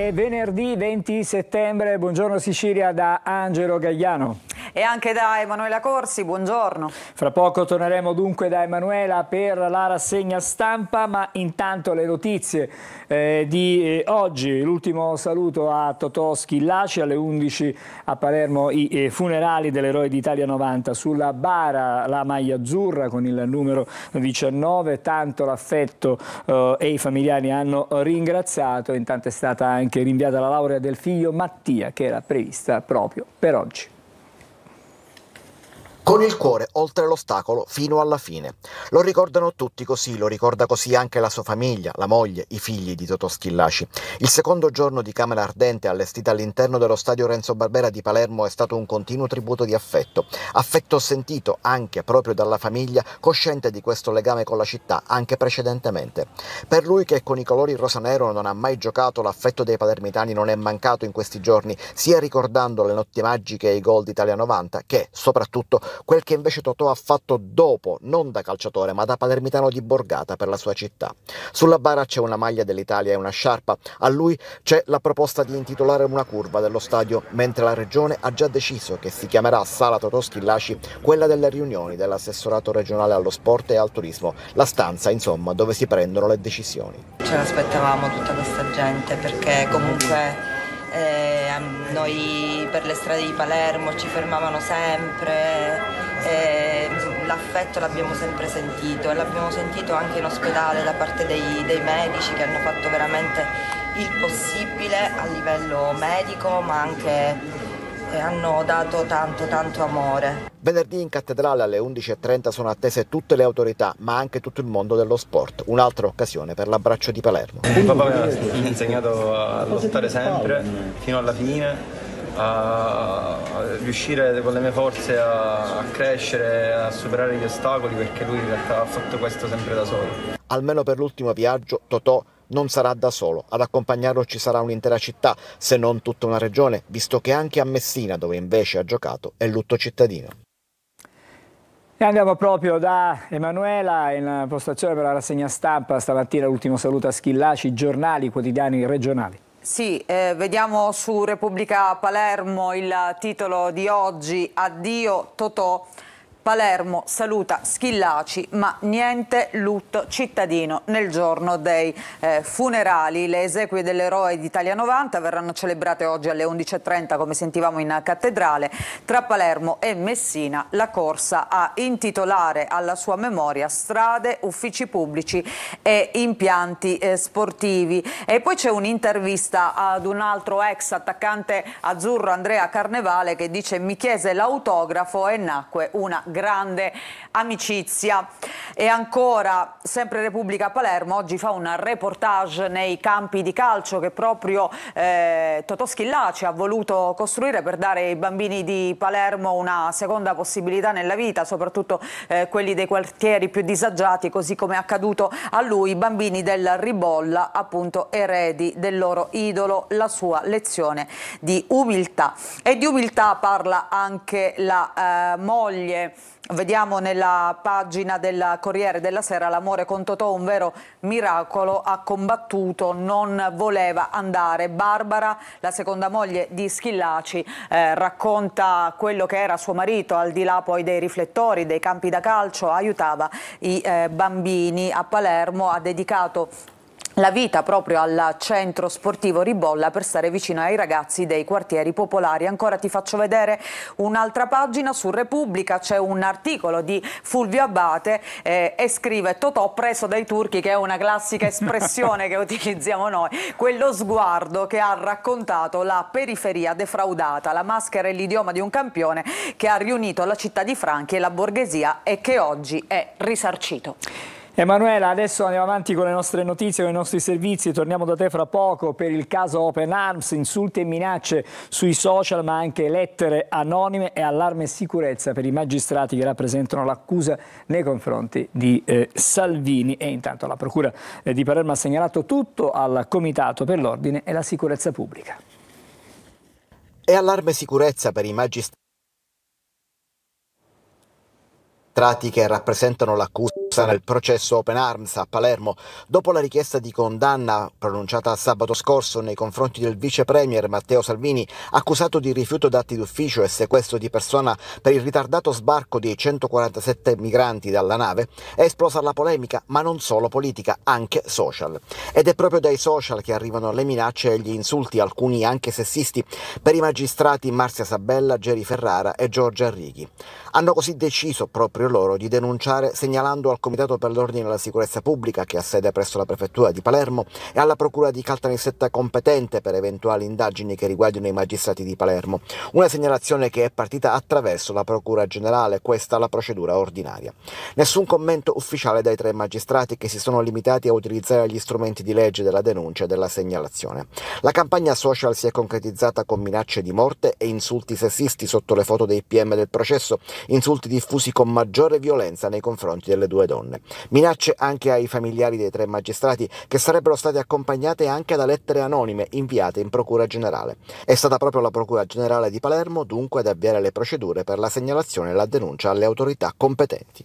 È venerdì 20 settembre, buongiorno Sicilia da Angelo Gagliano e anche da Emanuela Corsi. Buongiorno. Fra poco torneremo dunque da Emanuela per la rassegna stampa, ma intanto le notizie eh, di eh, oggi. L'ultimo saluto a Totoschi Laci alle 11 a Palermo i eh, funerali dell'eroe d'Italia 90. Sulla bara la maglia azzurra con il numero 19, tanto l'affetto eh, e i familiari hanno ringraziato. Intanto è stata anche rinviata la laurea del figlio Mattia che era prevista proprio per oggi. Con il cuore oltre l'ostacolo fino alla fine. Lo ricordano tutti così, lo ricorda così anche la sua famiglia, la moglie, i figli di Totò Schillaci. Il secondo giorno di Camera Ardente allestita all'interno dello stadio Renzo Barbera di Palermo è stato un continuo tributo di affetto. Affetto sentito anche proprio dalla famiglia, cosciente di questo legame con la città anche precedentemente. Per lui che con i colori rosanero non ha mai giocato, l'affetto dei palermitani non è mancato in questi giorni, sia ricordando le notti magiche e i gol d'Italia 90 che, soprattutto, quel che invece Totò ha fatto dopo, non da calciatore, ma da palermitano di borgata per la sua città. Sulla bara c'è una maglia dell'Italia e una sciarpa, a lui c'è la proposta di intitolare una curva dello stadio, mentre la regione ha già deciso che si chiamerà Sala Totò Schillaci quella delle riunioni dell'assessorato regionale allo sport e al turismo, la stanza insomma dove si prendono le decisioni. Ce l'aspettavamo tutta questa gente perché comunque... Eh noi per le strade di Palermo ci fermavano sempre, l'affetto l'abbiamo sempre sentito e l'abbiamo sentito anche in ospedale da parte dei, dei medici che hanno fatto veramente il possibile a livello medico ma anche e hanno dato tanto tanto amore. Venerdì in cattedrale alle 11.30 sono attese tutte le autorità, ma anche tutto il mondo dello sport. Un'altra occasione per l'abbraccio di Palermo. Il papà mi ha insegnato a lottare sempre, fino alla fine, a riuscire con le mie forze a crescere, a superare gli ostacoli, perché lui in realtà ha fatto questo sempre da solo. Almeno per l'ultimo viaggio, Totò non sarà da solo, ad accompagnarlo ci sarà un'intera città, se non tutta una regione, visto che anche a Messina, dove invece ha giocato, è lutto cittadino. E andiamo proprio da Emanuela in postazione per la rassegna stampa, stamattina l'ultimo saluto a Schillaci, giornali quotidiani regionali. Sì, eh, vediamo su Repubblica Palermo il titolo di oggi, Addio Totò. Palermo saluta Schillaci ma niente lutto cittadino nel giorno dei eh, funerali. Le esequie dell'eroe d'Italia 90 verranno celebrate oggi alle 11.30 come sentivamo in cattedrale. Tra Palermo e Messina la corsa a intitolare alla sua memoria strade, uffici pubblici e impianti eh, sportivi. E poi c'è un'intervista ad un altro ex attaccante azzurro Andrea Carnevale che dice mi chiese l'autografo e nacque una grande amicizia. E ancora, sempre Repubblica Palermo, oggi fa un reportage nei campi di calcio che proprio eh, Totò Schillaci ha voluto costruire per dare ai bambini di Palermo una seconda possibilità nella vita, soprattutto eh, quelli dei quartieri più disagiati, così come è accaduto a lui, i bambini del Ribolla, appunto eredi del loro idolo, la sua lezione di umiltà. E di umiltà parla anche la eh, moglie Vediamo nella pagina del Corriere della Sera l'amore con Totò, un vero miracolo, ha combattuto, non voleva andare. Barbara, la seconda moglie di Schillaci, eh, racconta quello che era suo marito, al di là poi dei riflettori, dei campi da calcio, aiutava i eh, bambini a Palermo, ha dedicato la vita proprio al centro sportivo Ribolla per stare vicino ai ragazzi dei quartieri popolari. Ancora ti faccio vedere un'altra pagina su Repubblica, c'è un articolo di Fulvio Abate eh, e scrive Totò preso dai turchi che è una classica espressione che utilizziamo noi, quello sguardo che ha raccontato la periferia defraudata, la maschera e l'idioma di un campione che ha riunito la città di Franchi e la borghesia e che oggi è risarcito. Emanuela, adesso andiamo avanti con le nostre notizie, con i nostri servizi, torniamo da te fra poco per il caso Open Arms, insulti e minacce sui social ma anche lettere anonime e allarme e sicurezza per i magistrati che rappresentano l'accusa nei confronti di eh, Salvini e intanto la Procura eh, di Palermo ha segnalato tutto al Comitato per l'Ordine e la Sicurezza Pubblica. E allarme sicurezza per i magistrati che rappresentano l'accusa Sarà il processo Open Arms a Palermo dopo la richiesta di condanna pronunciata sabato scorso nei confronti del vice premier Matteo Salvini, accusato di rifiuto d'atti d'ufficio e sequestro di persona per il ritardato sbarco dei 147 migranti dalla nave, è esplosa la polemica, ma non solo politica, anche social. Ed è proprio dai social che arrivano le minacce e gli insulti, alcuni anche sessisti, per i magistrati Marzia Sabella, Geri Ferrara e Giorgia Righi. Hanno così deciso proprio loro di denunciare segnalando al Comitato per l'Ordine e la Sicurezza Pubblica, che ha sede presso la Prefettura di Palermo, e alla Procura di Caltanissetta competente per eventuali indagini che riguardino i magistrati di Palermo. Una segnalazione che è partita attraverso la Procura Generale, questa la procedura ordinaria. Nessun commento ufficiale dai tre magistrati che si sono limitati a utilizzare gli strumenti di legge della denuncia e della segnalazione. La campagna social si è concretizzata con minacce di morte e insulti sessisti sotto le foto dei PM del processo insulti diffusi con maggiore violenza nei confronti delle due donne. Minacce anche ai familiari dei tre magistrati che sarebbero state accompagnate anche da lettere anonime inviate in Procura Generale. È stata proprio la Procura Generale di Palermo dunque ad avviare le procedure per la segnalazione e la denuncia alle autorità competenti.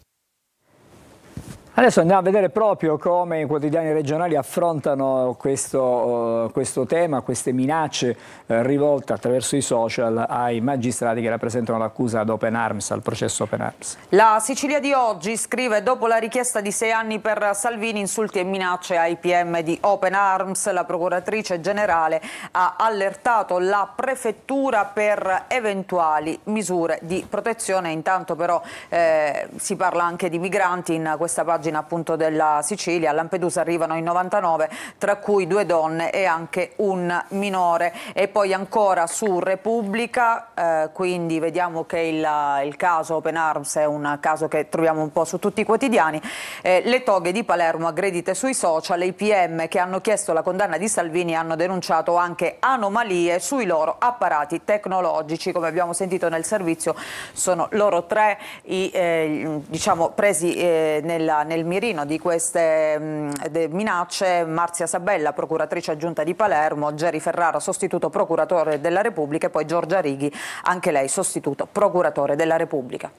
Adesso andiamo a vedere proprio come i quotidiani regionali affrontano questo, eh, questo tema, queste minacce eh, rivolte attraverso i social ai magistrati che rappresentano l'accusa ad Open Arms, al processo Open Arms. La Sicilia di oggi scrive dopo la richiesta di sei anni per Salvini insulti e minacce ai PM di Open Arms, la procuratrice generale ha allertato la prefettura per eventuali misure di protezione, intanto però eh, si parla anche di migranti in questa pagina margine appunto della Sicilia. A Lampedusa arrivano in 99, tra cui due donne e anche un minore. E poi ancora su Repubblica, eh, quindi vediamo che il, il, caso Open Arms è un caso che troviamo un po' su tutti i quotidiani. Eh, le toghe di Palermo aggredite sui social, i PM che hanno chiesto la condanna di Salvini hanno denunciato anche anomalie sui loro apparati tecnologici, come abbiamo sentito nel servizio sono loro tre i, eh, diciamo, presi eh, nella, nella nel mirino di queste mh, minacce Marzia Sabella, procuratrice aggiunta di Palermo, Geri Ferrara, sostituto procuratore della Repubblica e poi Giorgia Righi, anche lei sostituto procuratore della Repubblica.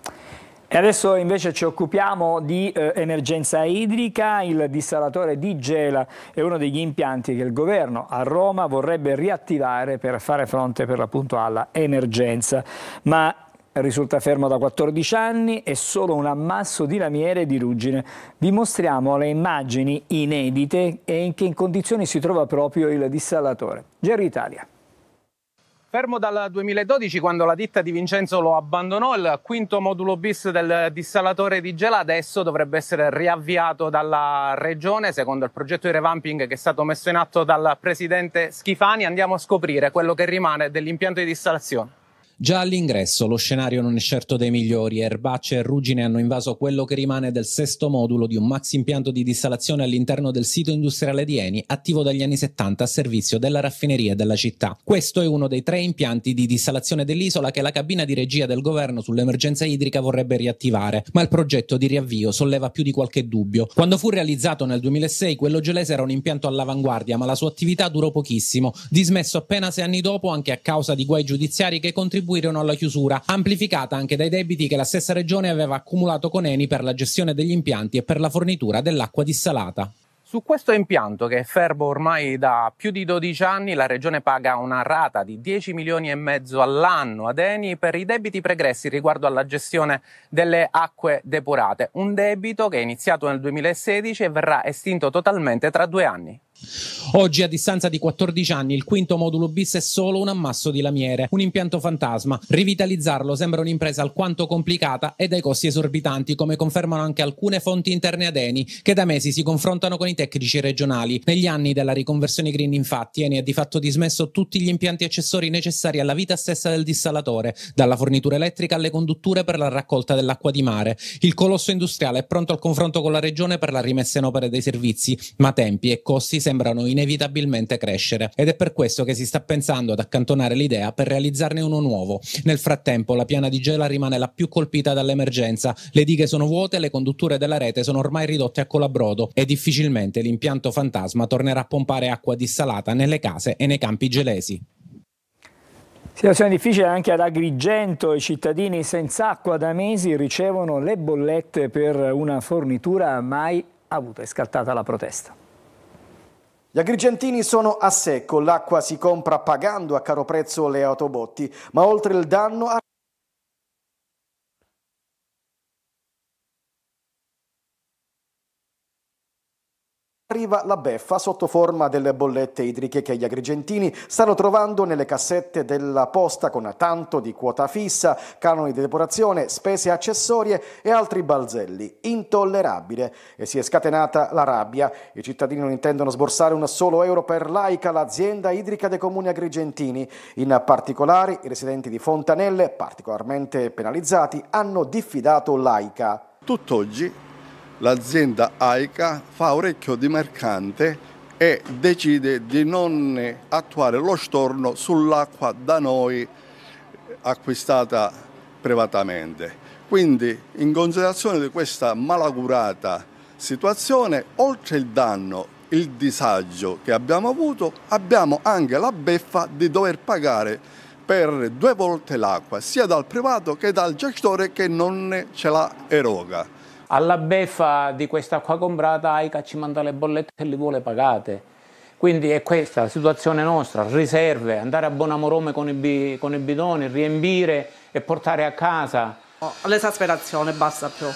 E adesso invece ci occupiamo di eh, emergenza idrica, il dissalatore di Gela è uno degli impianti che il governo a Roma vorrebbe riattivare per fare fronte per l'appunto alla emergenza, ma risulta fermo da 14 anni, e solo un ammasso di lamiere e di ruggine. Vi mostriamo le immagini inedite e in che condizioni si trova proprio il dissalatore. Gerry Italia. Fermo dal 2012 quando la ditta di Vincenzo lo abbandonò, il quinto modulo bis del dissalatore di Gela adesso dovrebbe essere riavviato dalla regione secondo il progetto di revamping che è stato messo in atto dal presidente Schifani. Andiamo a scoprire quello che rimane dell'impianto di dissalazione. Già all'ingresso lo scenario non è certo dei migliori, erbacce e ruggine hanno invaso quello che rimane del sesto modulo di un max impianto di distalazione all'interno del sito industriale di Eni, attivo dagli anni 70 a servizio della raffineria della città. Questo è uno dei tre impianti di distalazione dell'isola che la cabina di regia del governo sull'emergenza idrica vorrebbe riattivare, ma il progetto di riavvio solleva più di qualche dubbio. Quando fu realizzato nel 2006, quello gelese era un impianto all'avanguardia, ma la sua attività durò pochissimo, dismesso appena sei anni dopo anche a causa di guai giudiziari che contribuirono contribuirono alla chiusura, amplificata anche dai debiti che la stessa regione aveva accumulato con Eni per la gestione degli impianti e per la fornitura dell'acqua dissalata. Su questo impianto, che è fermo ormai da più di 12 anni, la Regione paga una rata di 10 milioni e mezzo all'anno ad Eni per i debiti pregressi riguardo alla gestione delle acque depurate. Un debito che è iniziato nel 2016 e verrà estinto totalmente tra due anni. Oggi, a distanza di 14 anni, il quinto modulo bis è solo un ammasso di lamiere, un impianto fantasma. Rivitalizzarlo sembra un'impresa alquanto complicata e dai costi esorbitanti, come confermano anche alcune fonti interne ad Eni, che da mesi si confrontano con i tecnici regionali. Negli anni della riconversione green, infatti, Eni ha di fatto dismesso tutti gli impianti accessori necessari alla vita stessa del dissalatore, dalla fornitura elettrica alle condutture per la raccolta dell'acqua di mare. Il colosso industriale è pronto al confronto con la regione per la rimessa in opera dei servizi, ma tempi e costi sembrano inevitabilmente crescere ed è per questo che si sta pensando ad accantonare l'idea per realizzarne uno nuovo. Nel frattempo la piana di Gela rimane la più colpita dall'emergenza, le dighe sono vuote, e le condutture della rete sono ormai ridotte a colabrodo e difficilmente l'impianto fantasma tornerà a pompare acqua dissalata nelle case e nei campi gelesi. Situazione difficile anche ad Agrigento, i cittadini senza acqua da mesi ricevono le bollette per una fornitura mai avuta. È scattata la protesta. Gli agrigentini sono a secco, l'acqua si compra pagando a caro prezzo le autobotti, ma oltre il danno... Arriva la beffa sotto forma delle bollette idriche che gli agrigentini stanno trovando nelle cassette della posta con tanto di quota fissa, canoni di depurazione, spese accessorie e altri balzelli. Intollerabile. E si è scatenata la rabbia. I cittadini non intendono sborsare un solo euro per l'AICA, l'azienda idrica dei comuni agrigentini. In particolare i residenti di Fontanelle, particolarmente penalizzati, hanno diffidato l'AICA. Tutt'oggi l'azienda AICA fa orecchio di mercante e decide di non attuare lo storno sull'acqua da noi acquistata privatamente. Quindi in considerazione di questa malaugurata situazione, oltre il danno, il disagio che abbiamo avuto, abbiamo anche la beffa di dover pagare per due volte l'acqua, sia dal privato che dal gestore che non ce la eroga alla beffa di quest'acqua comprata AICA ci manda le bollette e le vuole pagate. Quindi è questa la situazione nostra, riserve, andare a Bonamorome con i, con i bidoni, riempire e portare a casa. L'esasperazione basta più.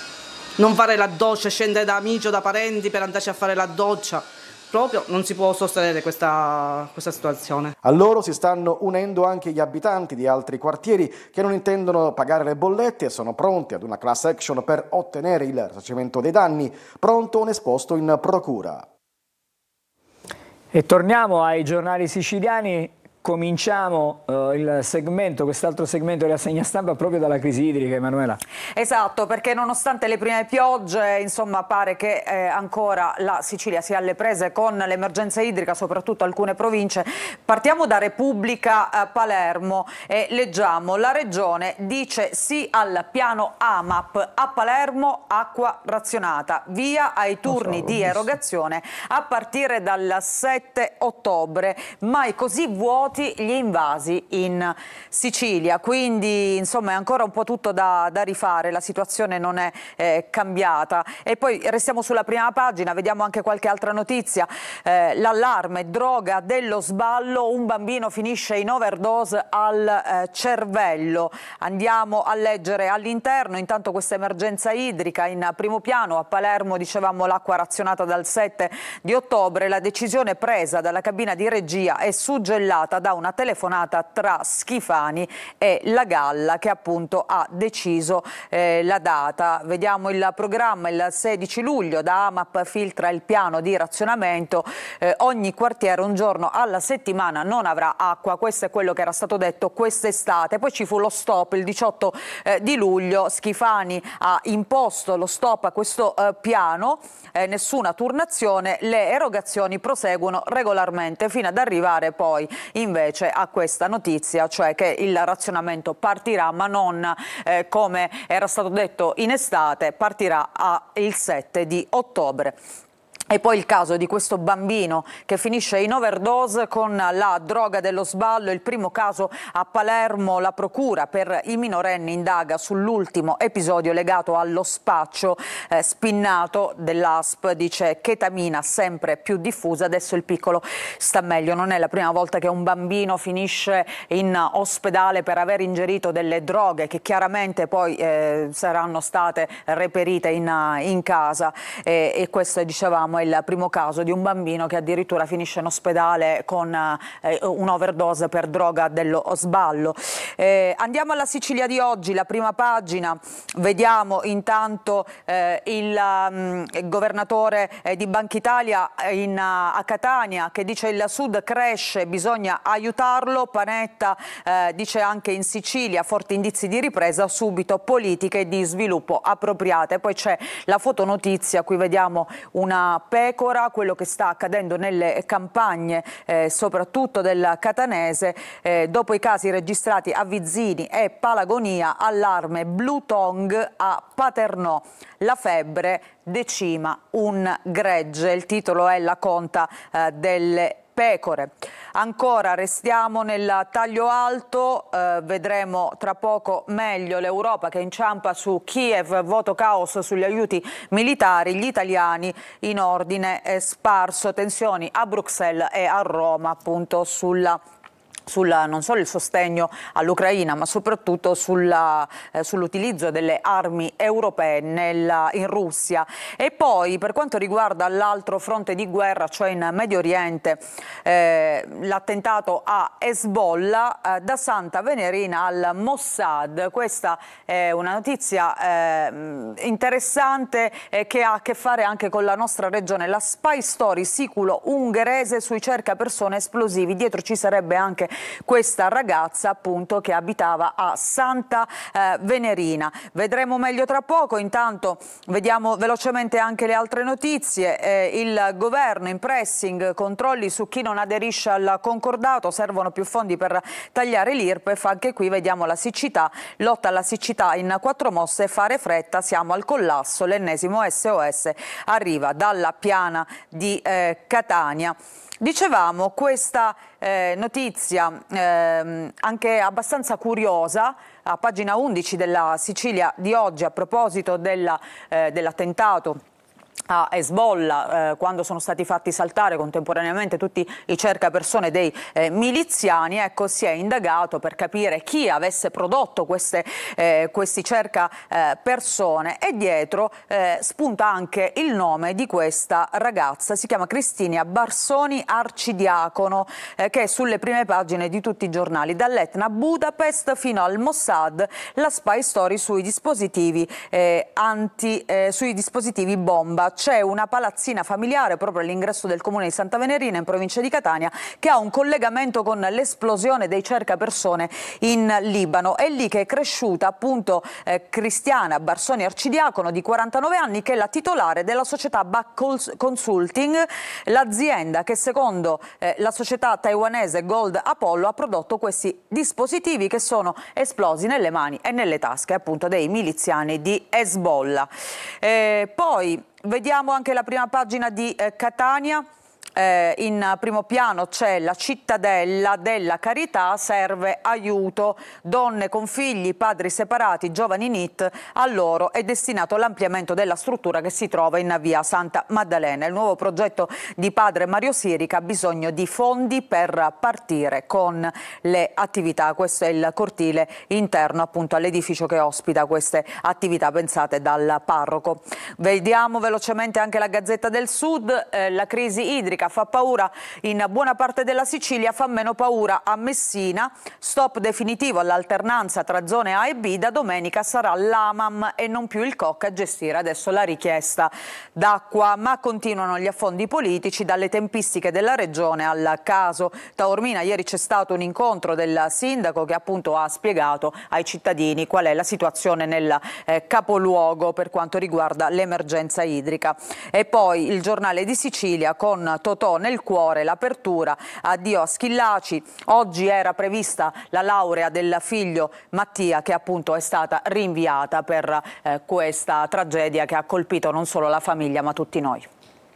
Non fare la doccia, scendere da amici o da parenti per andarci a fare la doccia proprio non si può sostenere questa, questa, situazione. A loro si stanno unendo anche gli abitanti di altri quartieri che non intendono pagare le bollette e sono pronti ad una class action per ottenere il risarcimento dei danni, pronto un esposto in procura. E torniamo ai giornali siciliani Cominciamo eh, il segmento, quest'altro segmento della segna stampa proprio dalla crisi idrica, Emanuela. Esatto, perché nonostante le prime piogge, insomma, pare che eh, ancora la Sicilia sia alle prese con l'emergenza idrica, soprattutto alcune province. Partiamo da Repubblica eh, Palermo e leggiamo la regione dice sì al piano AMAP a Palermo acqua razionata, via ai turni so, di erogazione a partire dal 7 ottobre, mai così vuoto noti gli invasi in Sicilia, quindi insomma è ancora un po' tutto da, da rifare, la situazione non è eh, cambiata. E poi restiamo sulla prima pagina, vediamo anche qualche altra notizia, eh, l'allarme, droga dello sballo, un bambino finisce in overdose al eh, cervello. Andiamo a leggere all'interno, intanto questa emergenza idrica in primo piano, a Palermo dicevamo l'acqua razionata dal 7 di ottobre, la decisione presa dalla cabina di regia è suggellata da una telefonata tra Schifani e la Galla che appunto ha deciso eh, la data. Vediamo il programma il 16 luglio da AMAP filtra il piano di razionamento eh, ogni quartiere un giorno alla settimana non avrà acqua, questo è quello che era stato detto quest'estate, poi ci fu lo stop il 18 eh, di luglio, Schifani ha imposto lo stop a questo eh, piano, eh, nessuna turnazione, le erogazioni proseguono regolarmente fino ad arrivare poi in invece a questa notizia, cioè che il razionamento partirà ma non eh, come era stato detto in estate, partirà il 7 di ottobre. E poi il caso di questo bambino che finisce in overdose con la droga dello sballo, il primo caso a Palermo, la procura per i minorenni indaga sull'ultimo episodio legato allo spaccio eh, spinnato dell'ASP, dice chetamina sempre più diffusa, adesso il piccolo sta meglio, non è la prima volta che un bambino finisce in ospedale per aver ingerito delle droghe che chiaramente poi eh, saranno state reperite in, in casa e, e questo dicevamo il primo caso di un bambino che addirittura finisce in ospedale con eh, un'overdose per droga dello sballo. Eh, andiamo alla Sicilia di oggi, la prima pagina, vediamo intanto eh, il, um, mm, il, governatore eh, di Banca Italia in, uh, a Catania che dice il sud cresce, bisogna aiutarlo, Panetta eh, dice anche in Sicilia forti indizi di ripresa, subito politiche di sviluppo appropriate. Poi c'è la fotonotizia, qui vediamo una pecora quello che sta accadendo nelle campagne, eh, soprattutto del catanese. Eh, dopo i casi registrati a Vizzini e Palagonia, allarme Blue Tong a Paternò. La febbre decima un gregge, il titolo è La conta eh, delle pecore. Ancora restiamo nel taglio alto, eh, vedremo tra poco meglio l'Europa che inciampa su Kiev, voto caos sugli aiuti militari, gli italiani in ordine sparso, tensioni a Bruxelles e a Roma appunto sulla sulla, non solo il sostegno all'Ucraina ma soprattutto eh, sull'utilizzo delle armi europee nella, in Russia e poi per quanto riguarda l'altro fronte di guerra cioè in Medio Oriente eh, l'attentato a Hezbollah eh, da Santa Venerina al Mossad questa è una notizia eh, interessante eh, che ha a che fare anche con la nostra regione la spy story siculo ungherese sui cerca persone esplosivi dietro ci sarebbe anche questa ragazza appunto che abitava a Santa eh, Venerina. Vedremo meglio tra poco, intanto vediamo velocemente anche le altre notizie. Eh, il governo in pressing controlli su chi non aderisce al concordato, servono più fondi per tagliare l'IRPEF, anche qui vediamo la siccità, lotta alla siccità in quattro mosse, fare fretta, siamo al collasso, l'ennesimo SOS arriva dalla piana di eh, Catania. Dicevamo questa eh, notizia eh, anche abbastanza curiosa a pagina 11 della Sicilia di oggi a proposito eh, dell'attentato. Eh, dell a Hezbollah eh, quando sono stati fatti saltare contemporaneamente tutti i cercapersone dei eh, miliziani, ecco, si è indagato per capire chi avesse prodotto queste, eh, questi cercapersone eh, e dietro eh, spunta anche il nome di questa ragazza, si chiama Cristina Barsoni Arcidiacono, eh, che è sulle prime pagine di tutti i giornali, dall'Etna Budapest fino al Mossad, la spy story sui dispositivi, anti, sui dispositivi bomba c'è una palazzina familiare proprio all'ingresso del comune di Santa Venerina in provincia di Catania che ha un collegamento con l'esplosione dei cercapersone in Libano. È lì che è cresciuta appunto eh, Cristiana Barsoni Arcidiacono di 49 anni che è la titolare della società Back Consulting, l'azienda che secondo eh, la società taiwanese Gold Apollo ha prodotto questi dispositivi che sono esplosi nelle mani e nelle tasche appunto dei miliziani di Hezbollah. Eh, poi Vediamo anche la prima pagina di eh, Catania eh, in primo piano c'è la cittadella della carità, serve aiuto, donne con figli, padri separati, giovani NIT, a loro è destinato l'ampliamento della struttura che si trova in via Santa Maddalena. Il nuovo progetto di padre Mario Sirica ha bisogno di fondi per partire con le attività. Questo è il cortile interno appunto all'edificio che ospita queste attività pensate dal parroco. Vediamo velocemente anche la Gazzetta del Sud, eh, la crisi idrica fa paura in buona parte della Sicilia, fa meno paura a Messina. Stop definitivo all'alternanza tra zone A e B, da domenica sarà l'AMAM e non più il COC a gestire adesso la richiesta d'acqua, ma continuano gli affondi politici dalle tempistiche della regione al caso. Taormina ieri c'è stato un incontro del sindaco che appunto ha spiegato ai cittadini qual è la situazione nel eh, capoluogo per quanto riguarda l'emergenza idrica. E poi il giornale di Sicilia con Torino Totò nel cuore l'apertura addio a Schillaci. Oggi era prevista la laurea del figlio Mattia che appunto è stata rinviata per eh, questa tragedia che ha colpito non solo la famiglia ma tutti noi.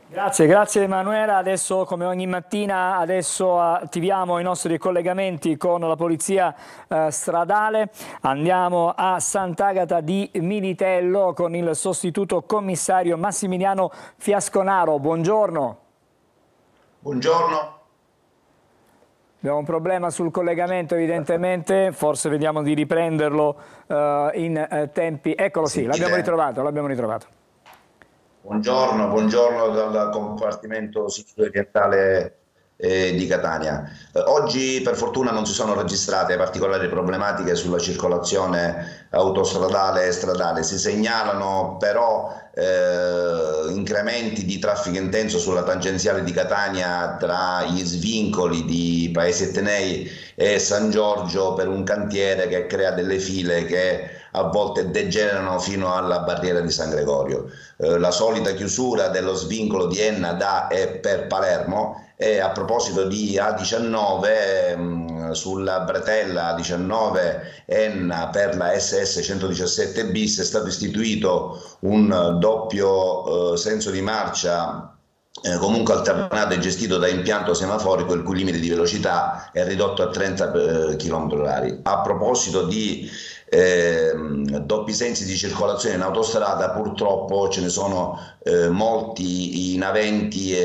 Grazie, grazie Emanuela. Adesso come ogni mattina adesso attiviamo i nostri collegamenti con la polizia eh, stradale. Andiamo a Sant'Agata di Militello con il sostituto commissario Massimiliano Fiasconaro. Buongiorno. Buongiorno. Abbiamo un problema sul collegamento evidentemente, forse vediamo di riprenderlo uh, in uh, tempi... Eccolo sì, sì l'abbiamo ritrovato, l'abbiamo ritrovato. Buongiorno, buongiorno dal compartimento sud-orientale eh, di Catania. Eh, oggi per fortuna non si sono registrate particolari problematiche sulla circolazione autostradale e stradale, si segnalano però eh, incrementi di traffico intenso sulla tangenziale di Catania tra gli svincoli di Paese Etnei e San Giorgio per un cantiere che crea delle file che a volte degenerano fino alla barriera di San Gregorio. Eh, la solita chiusura dello svincolo di Enna da e per Palermo e a proposito di A19 ehm, sulla bretella A19 Enna per la SS 117 bis è stato istituito un doppio eh, senso di marcia eh, comunque alternato e gestito da impianto semaforico il cui limite di velocità è ridotto a 30 eh, km h A proposito di eh, doppi sensi di circolazione in autostrada purtroppo ce ne sono eh, molti in A20 e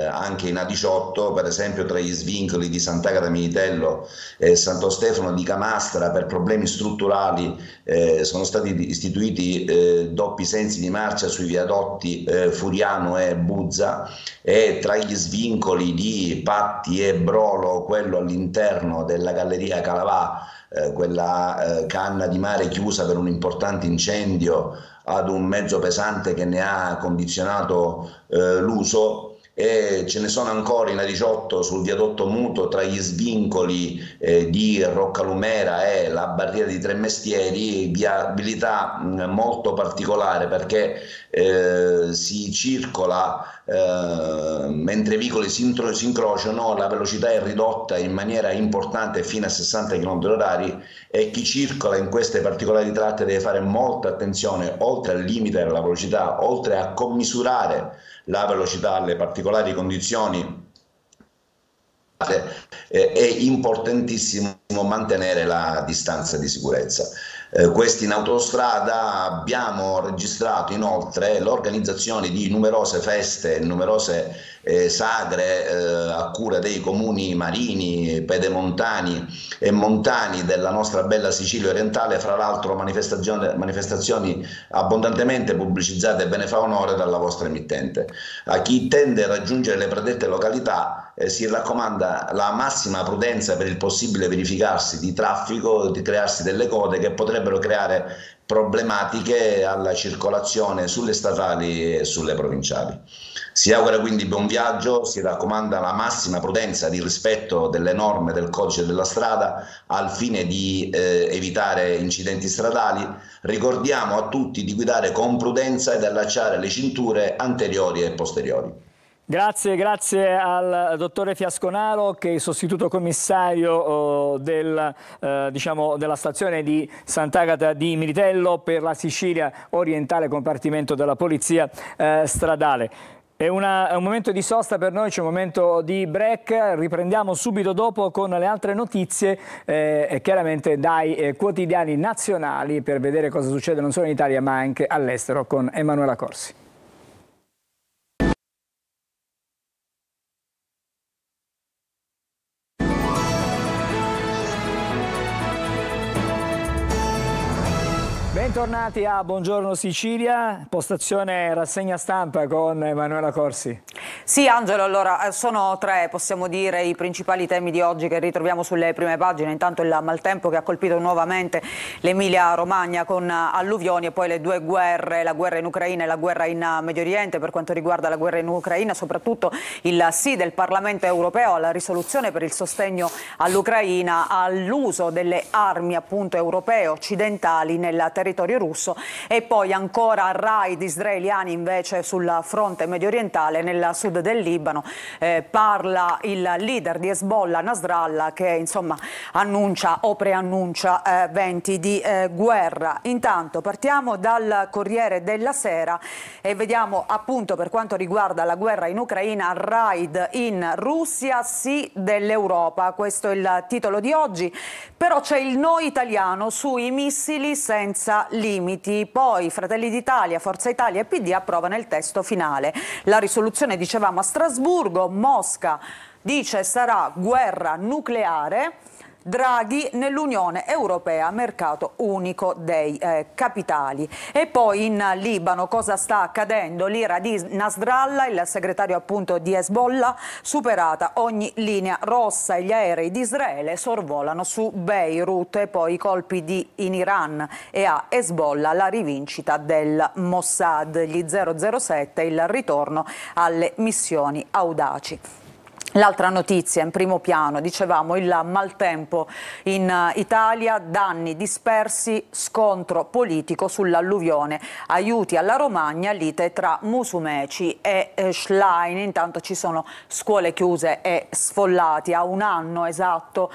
eh, anche in A18 per esempio tra gli svincoli di Sant'Agata Militello e Santo Stefano di Camastra per problemi strutturali eh, sono stati istituiti eh, doppi sensi di marcia sui viadotti eh, Furiano e Buzza e tra gli svincoli di Patti e Brolo quello all'interno della galleria Calavà eh, quella eh, canna di mare chiusa per un importante incendio ad un mezzo pesante che ne ha condizionato eh, l'uso, e ce ne sono ancora in A18 sul viadotto muto tra gli svincoli eh, di Roccalumera e la barriera di Tre Mestieri, viabilità mh, mm, molto particolare perché eh, si circola eh, mentre i vicoli si, intro- si, incrociano, la velocità è ridotta in maniera importante fino a 60 km/h e chi circola in queste particolari tratte deve fare molta attenzione oltre al limite della velocità, oltre a commisurare la velocità alle particolari condizioni eh, è importantissimo mantenere la distanza di sicurezza. Eh, questi in autostrada abbiamo registrato inoltre l'organizzazione di numerose feste, numerose eh, sagre eh, a cura dei comuni marini, pedemontani e montani della nostra bella Sicilia orientale, fra l'altro manifestazioni, manifestazioni abbondantemente pubblicizzate e ve ne fa onore dalla vostra emittente. A chi tende a raggiungere le predette località eh, si raccomanda la massima prudenza per il possibile verificarsi di traffico, di crearsi delle code che potrebbero creare problematiche alla circolazione sulle statali e sulle provinciali. Si augura quindi buon viaggio, si raccomanda la massima prudenza di rispetto delle norme del codice della strada al fine di eh, evitare incidenti stradali. Ricordiamo a tutti di guidare con prudenza ed allacciare le cinture anteriori e posteriori. Grazie, grazie al dottore Fiasconaro che è il sostituto commissario oh, del, eh, diciamo, della stazione di Sant'Agata di Militello per la Sicilia orientale, compartimento della polizia eh, stradale. È, una, è, un momento di sosta per noi, c'è un momento di break, riprendiamo subito dopo con le altre notizie eh, chiaramente dai eh, quotidiani nazionali per vedere cosa succede non solo in Italia ma anche all'estero con Emanuela Corsi. Bentornati a Buongiorno Sicilia, postazione rassegna stampa con Emanuela Corsi. Sì Angelo, allora eh, sono tre, possiamo dire, i principali temi di oggi che ritroviamo sulle prime pagine. Intanto il maltempo che ha colpito nuovamente l'Emilia Romagna con eh, alluvioni e poi le due guerre, la guerra in Ucraina e la guerra in eh, Medio Oriente. Per quanto riguarda la guerra in Ucraina, soprattutto il sì del Parlamento europeo alla risoluzione per il sostegno all'Ucraina all'uso delle armi appunto europee occidentali nel territorio territorio russo e poi ancora raid israeliani invece sul fronte medio orientale nel sud del Libano. Eh, parla il leader di Hezbollah Nasrallah che insomma annuncia o preannuncia eh, venti di eh, guerra. Intanto partiamo dal Corriere della Sera e vediamo appunto per quanto riguarda la guerra in Ucraina raid in Russia sì dell'Europa. Questo è il titolo di oggi, però c'è il no italiano sui missili senza limiti. Poi Fratelli d'Italia, Forza Italia e PD approvano il testo finale. La risoluzione, dicevamo, a Strasburgo, Mosca dice sarà guerra nucleare Draghi nell'Unione Europea, mercato unico dei eh, capitali. E poi in Libano cosa sta accadendo? L'ira di Nasrallah, il segretario appunto di Hezbollah, superata ogni linea rossa e gli aerei di Israele sorvolano su Beirut e poi i colpi di, in Iran e a Hezbollah la rivincita del Mossad, gli 007, il ritorno alle missioni audaci. L'altra notizia in primo piano, dicevamo, il maltempo in eh, Italia, danni dispersi, scontro politico sull'alluvione, aiuti alla Romagna, lite tra Musumeci e eh, Schlein, intanto ci sono scuole chiuse e sfollati, a un anno esatto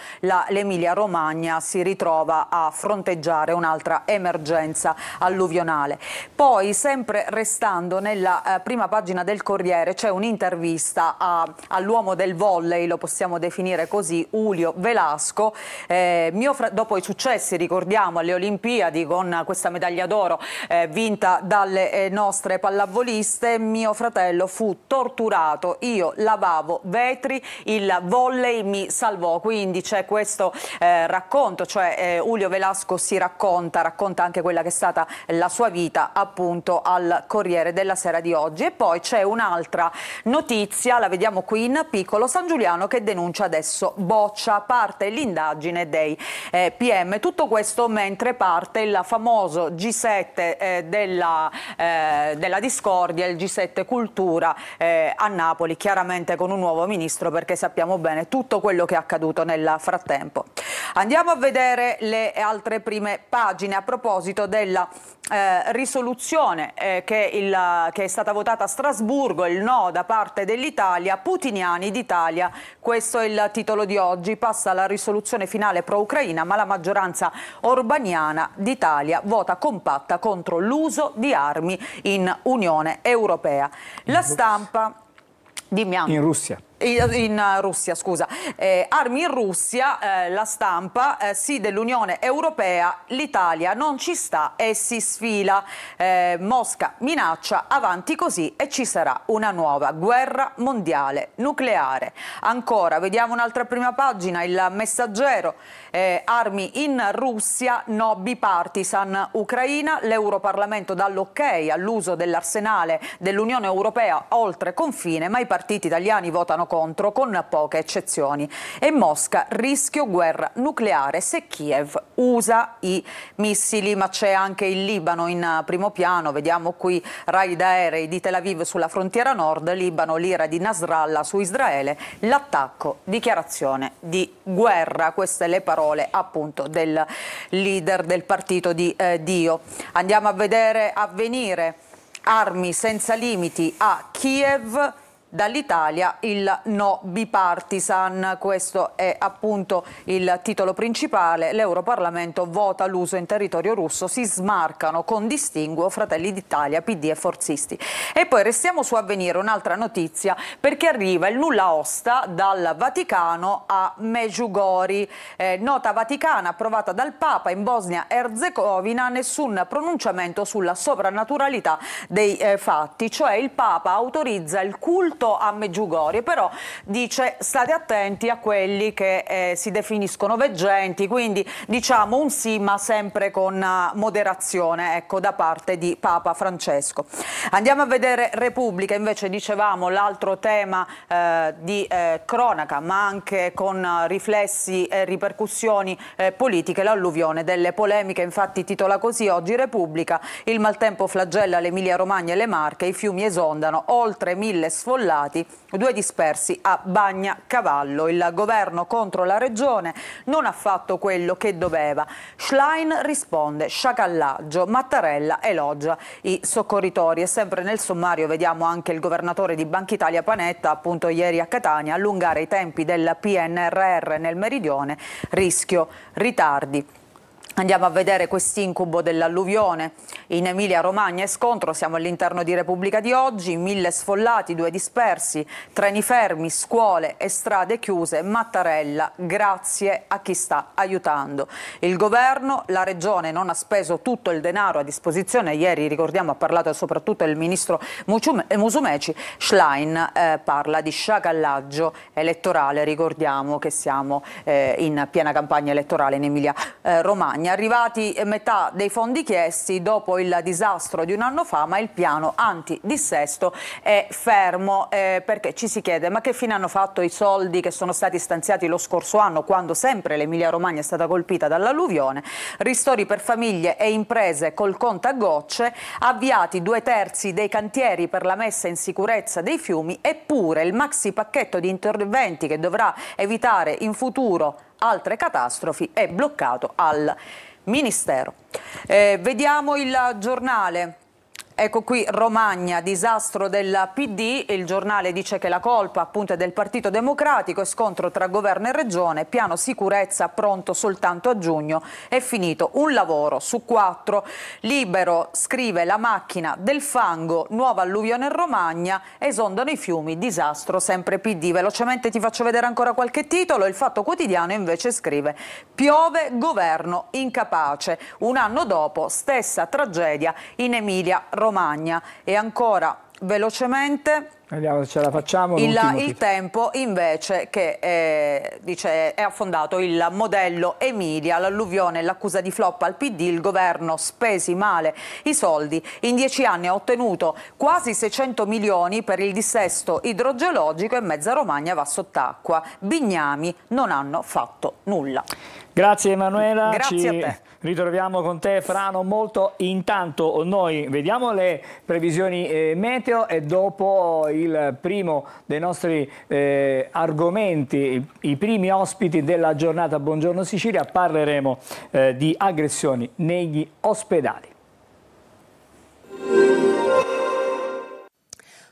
l'Emilia Romagna si ritrova a fronteggiare un'altra emergenza alluvionale. Poi sempre restando nella eh, prima pagina del Corriere c'è un'intervista all'uomo del volley, lo possiamo definire così, Ulio Velasco. Eh, dopo i successi, ricordiamo, alle Olimpiadi con questa medaglia d'oro eh, vinta dalle eh, nostre pallavoliste, mio fratello fu torturato, io lavavo vetri, il volley mi salvò. Quindi c'è questo eh, racconto, cioè eh, Ulio Velasco si racconta, racconta anche quella che è stata la sua vita appunto al Corriere della Sera di oggi. E poi c'è un'altra notizia, la vediamo qui in piccolo, piccolo San Giuliano che denuncia adesso boccia, parte l'indagine dei eh, PM. Tutto questo mentre parte il famoso G7 eh, della, eh, della, discordia, il G7 cultura eh, a Napoli, chiaramente con un nuovo ministro perché sappiamo bene tutto quello che è accaduto nel frattempo. Andiamo a vedere le altre prime pagine a proposito della eh, risoluzione eh, che, il, che, è stata votata a Strasburgo, il no da parte dell'Italia, putiniani d'Italia. Questo è il titolo di oggi. Passa la risoluzione finale pro-Ucraina, ma la maggioranza orbaniana d'Italia vota compatta contro l'uso di armi in Unione Europea. La stampa... Dimmi anche. In Russia in eh, Russia, scusa, eh, armi in Russia, eh, la stampa, eh, sì dell'Unione Europea, l'Italia non ci sta e si sfila, eh, Mosca minaccia, avanti così e ci sarà una nuova guerra mondiale nucleare. Ancora, vediamo un'altra prima pagina, il messaggero, eh, armi in Russia, no bipartisan Ucraina, l'Europarlamento dà l'ok ok all'uso dell'arsenale dell'Unione Europea oltre confine, ma i partiti italiani votano contro con poche eccezioni. E Mosca, rischio guerra nucleare se Kiev usa i missili, ma c'è anche il Libano in primo piano, vediamo qui raid aerei di Tel Aviv sulla frontiera nord, Libano, l'ira di Nasrallah su Israele, l'attacco, dichiarazione di guerra, queste le parole parole appunto del leader del partito di eh, Dio. Andiamo a vedere avvenire armi senza limiti a Kiev dall'Italia il no bipartisan, questo è appunto il titolo principale, l'Europarlamento vota l'uso in territorio russo, si smarcano con distinguo Fratelli d'Italia, PD e Forzisti. E poi restiamo su avvenire un'altra notizia perché arriva il nulla osta dal Vaticano a Meggiugori, eh, nota vaticana approvata dal Papa in Bosnia-Herzegovina, nessun pronunciamento sulla soprannaturalità dei eh, fatti, cioè il Papa autorizza il culto soprattutto a Meggiugorie, però dice state attenti a quelli che eh, si definiscono veggenti, quindi diciamo un sì ma sempre con eh, moderazione ecco, da parte di Papa Francesco. Andiamo a vedere Repubblica, invece dicevamo l'altro tema eh, di eh, cronaca ma anche con riflessi e ripercussioni eh, politiche, l'alluvione delle polemiche, infatti titola così oggi Repubblica, il maltempo flagella l'Emilia Romagna e le Marche, i fiumi esondano, oltre mille sfollati incastrati, due dispersi a Bagnacavallo. Il governo contro la regione non ha fatto quello che doveva. Schlein risponde sciacallaggio, Mattarella elogia i soccorritori e sempre nel sommario vediamo anche il governatore di Banca Italia Panetta appunto ieri a Catania allungare i tempi del PNRR nel meridione, rischio ritardi. Andiamo a vedere quest'incubo dell'alluvione in Emilia Romagna e scontro, siamo all'interno di Repubblica di oggi, mille sfollati, due dispersi, treni fermi, scuole e strade chiuse, Mattarella, grazie a chi sta aiutando. Il governo, la regione non ha speso tutto il denaro a disposizione, ieri ricordiamo ha parlato soprattutto il ministro Musumeci, Schlein eh, parla di sciacallaggio elettorale, ricordiamo che siamo eh, in piena campagna elettorale in Emilia eh, Romagna. Campania. Arrivati metà dei fondi chiesti dopo il disastro di un anno fa, ma il piano antidissesto è fermo eh, perché ci si chiede ma che fine hanno fatto i soldi che sono stati stanziati lo scorso anno quando sempre l'Emilia Romagna è stata colpita dall'alluvione. Ristori per famiglie e imprese col conto a gocce, avviati due terzi dei cantieri per la messa in sicurezza dei fiumi, eppure il maxi pacchetto di interventi che dovrà evitare in futuro altre catastrofi è bloccato al Ministero. Eh, vediamo il giornale. Ecco qui Romagna, disastro della PD, il giornale dice che la colpa appunto è del Partito Democratico, scontro tra governo e regione, piano sicurezza pronto soltanto a giugno, è finito un lavoro su quattro, libero scrive la macchina del fango, nuova alluvione in Romagna, esondano i fiumi, disastro sempre PD, velocemente ti faccio vedere ancora qualche titolo, il Fatto Quotidiano invece scrive piove governo incapace, un anno dopo stessa tragedia in Emilia Romagna. Romagna e ancora velocemente Vediamo ce la facciamo. Il, il tempo invece che eh, dice, è affondato il modello Emilia, l'alluvione e l'accusa di flop al PD, il governo spesi male i soldi, in dieci anni ha ottenuto quasi 600 milioni per il dissesto idrogeologico e mezza Romagna va sott'acqua. Bignami non hanno fatto nulla. Grazie Emanuela. Grazie Ci... a te. Ritroviamo con te Frano molto intanto noi vediamo le previsioni eh, meteo e dopo il primo dei nostri eh, argomenti, i, i, primi ospiti della giornata Buongiorno Sicilia parleremo eh, di aggressioni negli ospedali.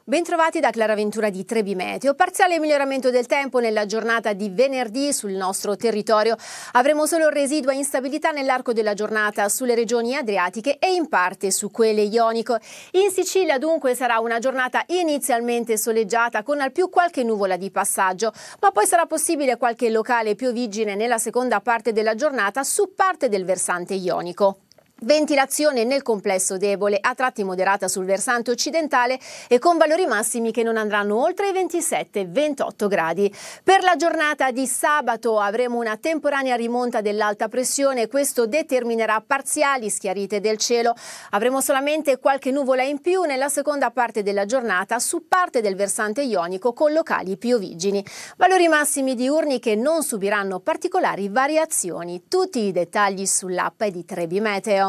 Bentrovati da Clara Ventura di Trebi Meteo. Parziale miglioramento del tempo nella giornata di venerdì sul nostro territorio. Avremo solo residua instabilità nell'arco della giornata sulle regioni adriatiche e in parte su quelle ionico. In Sicilia dunque sarà una giornata inizialmente soleggiata con al più qualche nuvola di passaggio, ma poi sarà possibile qualche locale piovigine nella seconda parte della giornata su parte del versante ionico. Ventilazione nel complesso debole, a tratti moderata sul versante occidentale e con valori massimi che non andranno oltre i 27-28 gradi. Per la giornata di sabato avremo una temporanea rimonta dell'alta pressione, questo determinerà parziali schiarite del cielo. Avremo solamente qualche nuvola in più nella seconda parte della giornata su parte del versante ionico con locali piovigini. Valori massimi diurni che non subiranno particolari variazioni. Tutti i dettagli sull'app di Trebimeteo.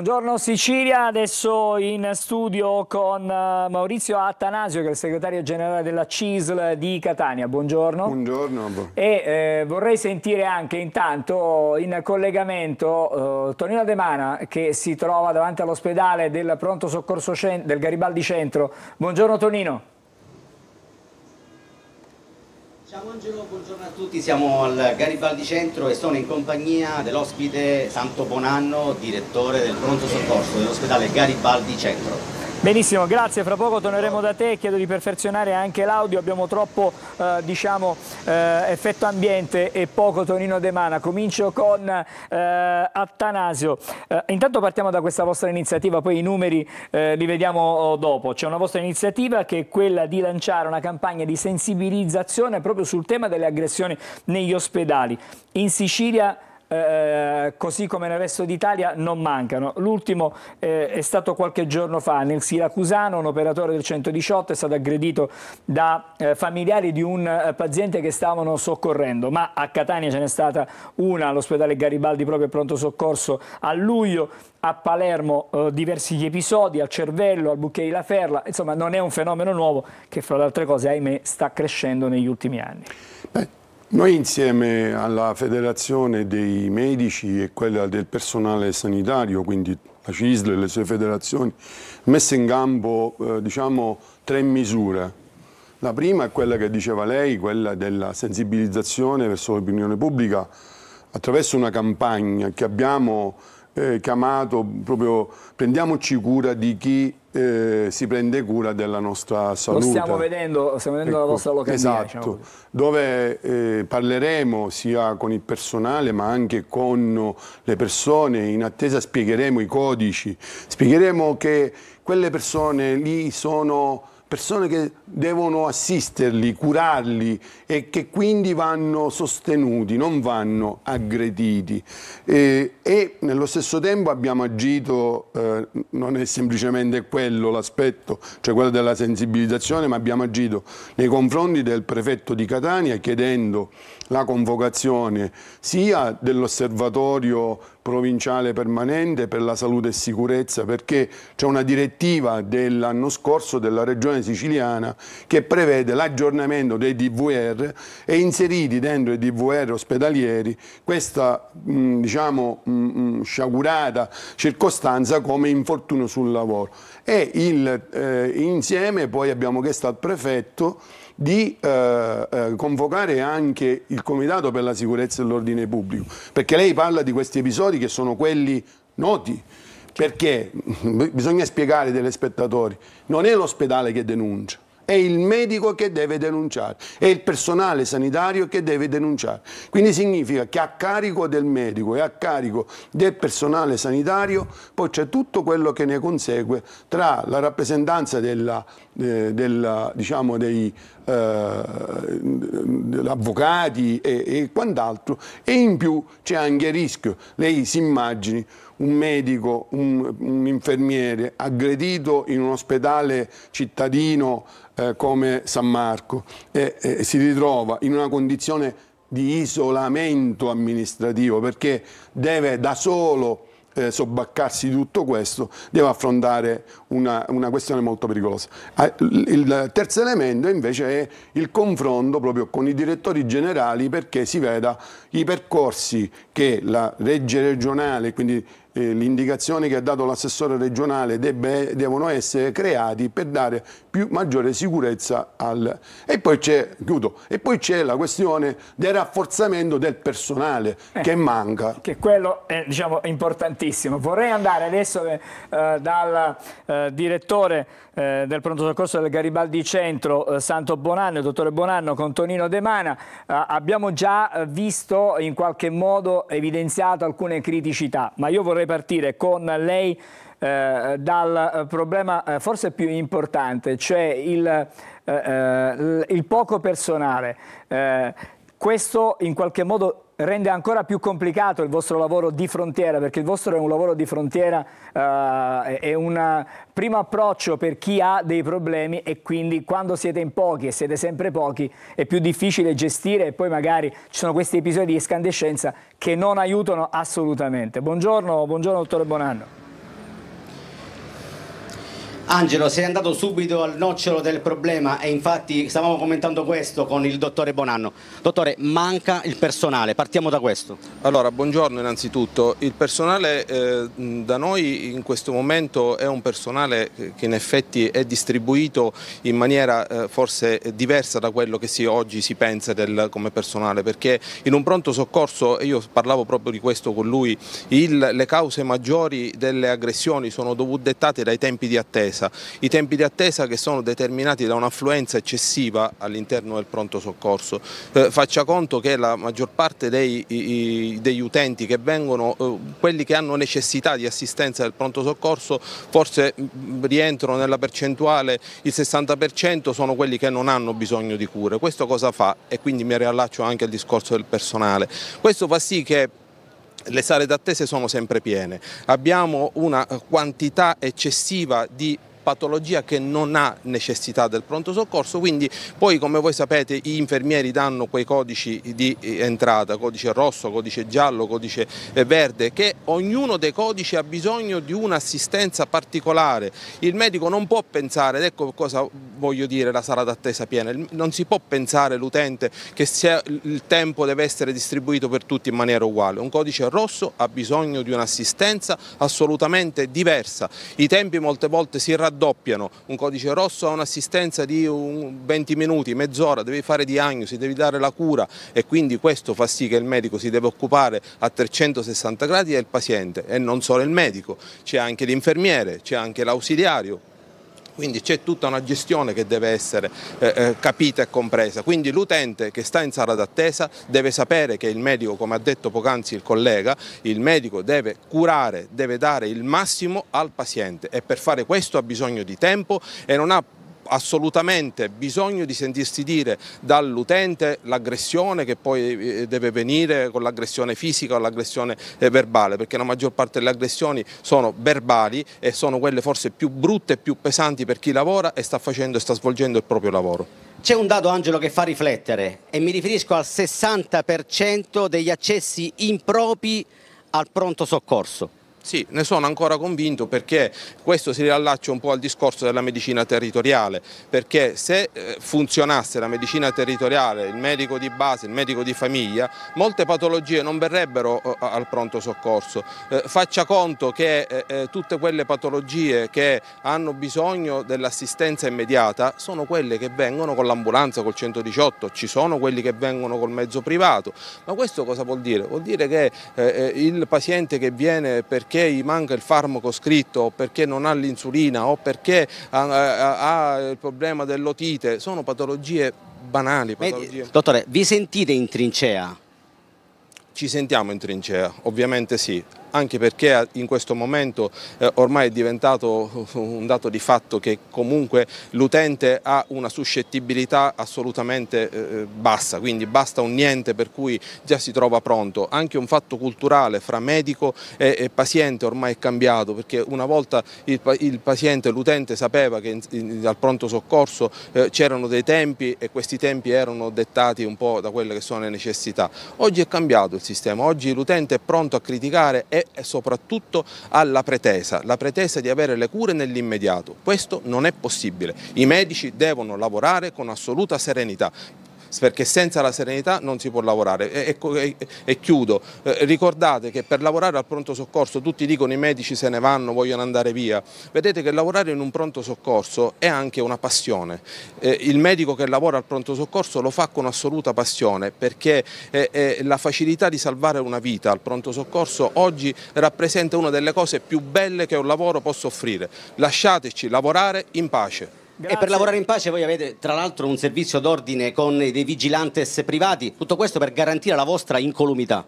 Buongiorno Sicilia, adesso in studio con eh, Maurizio Attanasio che è il segretario generale della CISL di Catania, buongiorno. Buongiorno. E eh, vorrei sentire anche intanto in collegamento eh, Tonino De Mana che si trova davanti all'ospedale del pronto soccorso del Garibaldi Centro. Buongiorno Tonino. Ciao buongiorno a tutti, siamo al Garibaldi Centro e sono in compagnia dell'ospite Santo Bonanno, direttore del pronto soccorso dell'ospedale Garibaldi Centro. Benissimo, grazie, fra poco torneremo da te, chiedo di perfezionare anche l'audio, abbiamo troppo eh, diciamo, eh, effetto ambiente e poco Tonino De Mana. Comincio con eh, Attanasio, eh, intanto partiamo da questa vostra iniziativa, poi i numeri eh, li vediamo oh, dopo. C'è una vostra iniziativa che è quella di lanciare una campagna di sensibilizzazione proprio sul tema delle aggressioni negli ospedali. In Sicilia eh, eh, così come nel resto d'Italia non mancano. L'ultimo eh, è stato qualche giorno fa nel Siracusano, un operatore del 118 è stato aggredito da eh, familiari di un eh, paziente che stavano soccorrendo, ma a Catania ce n'è stata una all'ospedale Garibaldi proprio pronto soccorso a luglio, a Palermo eh, diversi episodi, al cervello, al Buccheri La Ferla, insomma non è un fenomeno nuovo che fra le altre cose ahimè sta crescendo negli ultimi anni. Beh. Noi insieme alla federazione dei medici e quella del personale sanitario, quindi la CISL e le sue federazioni, messe in campo eh, diciamo, tre misure. La prima è quella che diceva lei, quella della sensibilizzazione verso l'opinione pubblica attraverso una campagna che abbiamo eh, chiamato proprio Prendiamoci cura di chi eh, si prende cura della nostra salute. Lo stiamo vedendo, stiamo vedendo ecco, la vostra locandina. Diciamo esatto, diciamo dove eh, parleremo sia con il personale ma anche con le persone, in attesa spiegheremo i codici, spiegheremo che quelle persone lì sono persone che devono assisterli, curarli e che quindi vanno sostenuti, non vanno aggrediti. E, e nello stesso tempo abbiamo agito, eh, non è semplicemente quello l'aspetto, cioè quello della sensibilizzazione, ma abbiamo agito nei confronti del prefetto di Catania chiedendo la convocazione sia dell'osservatorio provinciale permanente per la salute e sicurezza perché c'è una direttiva dell'anno scorso della regione siciliana che prevede l'aggiornamento dei DVR e inseriti dentro i DVR ospedalieri questa diciamo mh, mm, sciagurata circostanza come infortunio sul lavoro. E il, eh, insieme poi abbiamo chiesto al prefetto di eh, eh, convocare anche il Comitato per la sicurezza e l'ordine pubblico, perché lei parla di questi episodi che sono quelli noti, perché bisogna spiegare degli spettatori, non è l'ospedale che denuncia, è il medico che deve denunciare, è il personale sanitario che deve denunciare. Quindi significa che a carico del medico e a carico del personale sanitario poi c'è tutto quello che ne consegue tra la rappresentanza della, eh, della, diciamo dei, eh, avvocati e, e quant'altro e in più c'è anche il rischio, lei si immagini un medico, un, un infermiere aggredito in un ospedale cittadino eh, come San Marco e, e si ritrova in una condizione di isolamento amministrativo perché deve da solo eh, sobbaccarsi di tutto questo, deve affrontare una, una questione molto pericolosa. Ah, il terzo elemento invece è il confronto proprio con i direttori generali perché si veda i percorsi che la legge regionale, quindi eh, indicazioni che ha dato l'assessore regionale debbe, devono essere creati per dare più, maggiore sicurezza al... E poi c'è la questione del rafforzamento del personale eh, che manca. Che quello è diciamo, importantissimo. Vorrei andare adesso eh, dal eh, direttore eh, del pronto soccorso del Garibaldi Centro, eh, Santo Bonanno, dottore Bonanno con Tonino De Mana. abbiamo già visto in qualche modo evidenziato alcune criticità, ma io vorrei partire con lei eh, dal problema eh, forse più importante, cioè il, eh, eh, il poco personale. Eh, questo in qualche modo rende ancora più complicato il vostro lavoro di frontiera, perché il vostro è un lavoro di frontiera, eh, è un primo approccio per chi ha dei problemi e quindi quando siete in pochi e siete sempre pochi è più difficile gestire e poi magari ci sono questi episodi di escandescenza che non aiutano assolutamente. Buongiorno, buongiorno dottore Bonanno. Angelo, sei andato subito al nocciolo del problema e infatti stavamo commentando questo con il dottore Bonanno. Dottore, manca il personale, partiamo da questo. Allora, buongiorno innanzitutto. Il personale eh, da noi in questo momento è un personale che in effetti è distribuito in maniera eh, forse diversa da quello che si, oggi si pensa del, come personale, perché in un pronto soccorso, e io parlavo proprio di questo con lui, il, le cause maggiori delle aggressioni sono dettate dai tempi di attesa attesa. I tempi di attesa che sono determinati da un'affluenza eccessiva all'interno del pronto soccorso. Eh, faccia conto che la maggior parte dei, i, degli utenti che vengono, eh, quelli che hanno necessità di assistenza del pronto soccorso, forse mm, rientrano nella percentuale il 60% sono quelli che non hanno bisogno di cure. Questo cosa fa? E quindi mi riallaccio anche al discorso del personale. Questo fa sì che le sale d'attesa sono sempre piene, abbiamo una quantità eccessiva di patologia che non ha necessità del pronto soccorso, quindi poi come voi sapete gli infermieri danno quei codici di eh, entrata, codice rosso, codice giallo, codice eh, verde, che ognuno dei codici ha bisogno di un'assistenza particolare. Il medico non può pensare, ed ecco cosa voglio dire, la sala d'attesa piena, non si può pensare l'utente che se il tempo deve essere distribuito per tutti in maniera uguale. Un codice rosso ha bisogno di un'assistenza assolutamente diversa. I tempi molte volte si raddoppiano raddoppiano, un codice rosso ha un'assistenza di un 20 minuti, mezz'ora, devi fare diagnosi, devi dare la cura e quindi questo fa sì che il medico si deve occupare a 360 gradi del paziente e non solo il medico, c'è anche l'infermiere, c'è anche l'ausiliario, quindi c'è tutta una gestione che deve essere eh, eh, capita e compresa. Quindi l'utente che sta in sala d'attesa deve sapere che il medico, come ha detto poc'anzi il collega, il medico deve curare, deve dare il massimo al paziente e per fare questo ha bisogno di tempo e non ha assolutamente bisogno di sentirsi dire dall'utente l'aggressione che poi eh, deve venire con l'aggressione fisica o l'aggressione eh, verbale, perché la maggior parte delle aggressioni sono verbali e sono quelle forse più brutte e più pesanti per chi lavora e sta facendo e sta svolgendo il proprio lavoro. C'è un dato Angelo che fa riflettere e mi riferisco al 60% degli accessi impropri al pronto soccorso. Sì, ne sono ancora convinto perché questo si riallaccia un po' al discorso della medicina territoriale, perché se eh, funzionasse la medicina territoriale, il medico di base, il medico di famiglia, molte patologie non verrebbero eh, al pronto soccorso. Eh, faccia conto che tutte quelle patologie che hanno bisogno dell'assistenza immediata sono quelle che vengono con l'ambulanza, col 118, ci sono quelli che vengono col mezzo privato, ma questo cosa vuol dire? Vuol dire che il paziente che viene perché perché gli manca il farmaco scritto o perché non ha l'insulina o perché ha, ha il problema dell'otite, sono patologie banali. Patologie. Ma, dottore, vi sentite in trincea? Ci sentiamo in trincea, ovviamente sì, anche perché eh, in questo momento eh, ormai è diventato eh, un dato di fatto che comunque l'utente ha una suscettibilità assolutamente eh, eh, bassa, quindi basta un niente per cui già si trova pronto. Anche un fatto culturale fra medico e, e paziente ormai è cambiato perché una volta il, il paziente, l'utente sapeva che in, al pronto soccorso eh, c'erano dei tempi e questi tempi erano dettati un po' da quelle che sono le necessità. Oggi è cambiato il sistema, oggi l'utente è pronto a criticare e e soprattutto alla pretesa, la pretesa di avere le cure nell'immediato. Questo non è possibile. I medici devono lavorare con assoluta serenità perché senza la serenità non si può lavorare. E, e, e chiudo, eh, ricordate che per lavorare al pronto soccorso tutti dicono i medici se ne vanno, vogliono andare via. Vedete che lavorare in un pronto soccorso è anche una passione. Eh, il medico che lavora al pronto soccorso lo fa con assoluta passione perché eh, la facilità di salvare una vita al pronto soccorso oggi rappresenta una delle cose più belle che un lavoro possa offrire. Lasciateci lavorare in pace. Grazie. E per lavorare in pace voi avete tra l'altro un servizio d'ordine con dei vigilantes privati, tutto questo per garantire la vostra incolumità.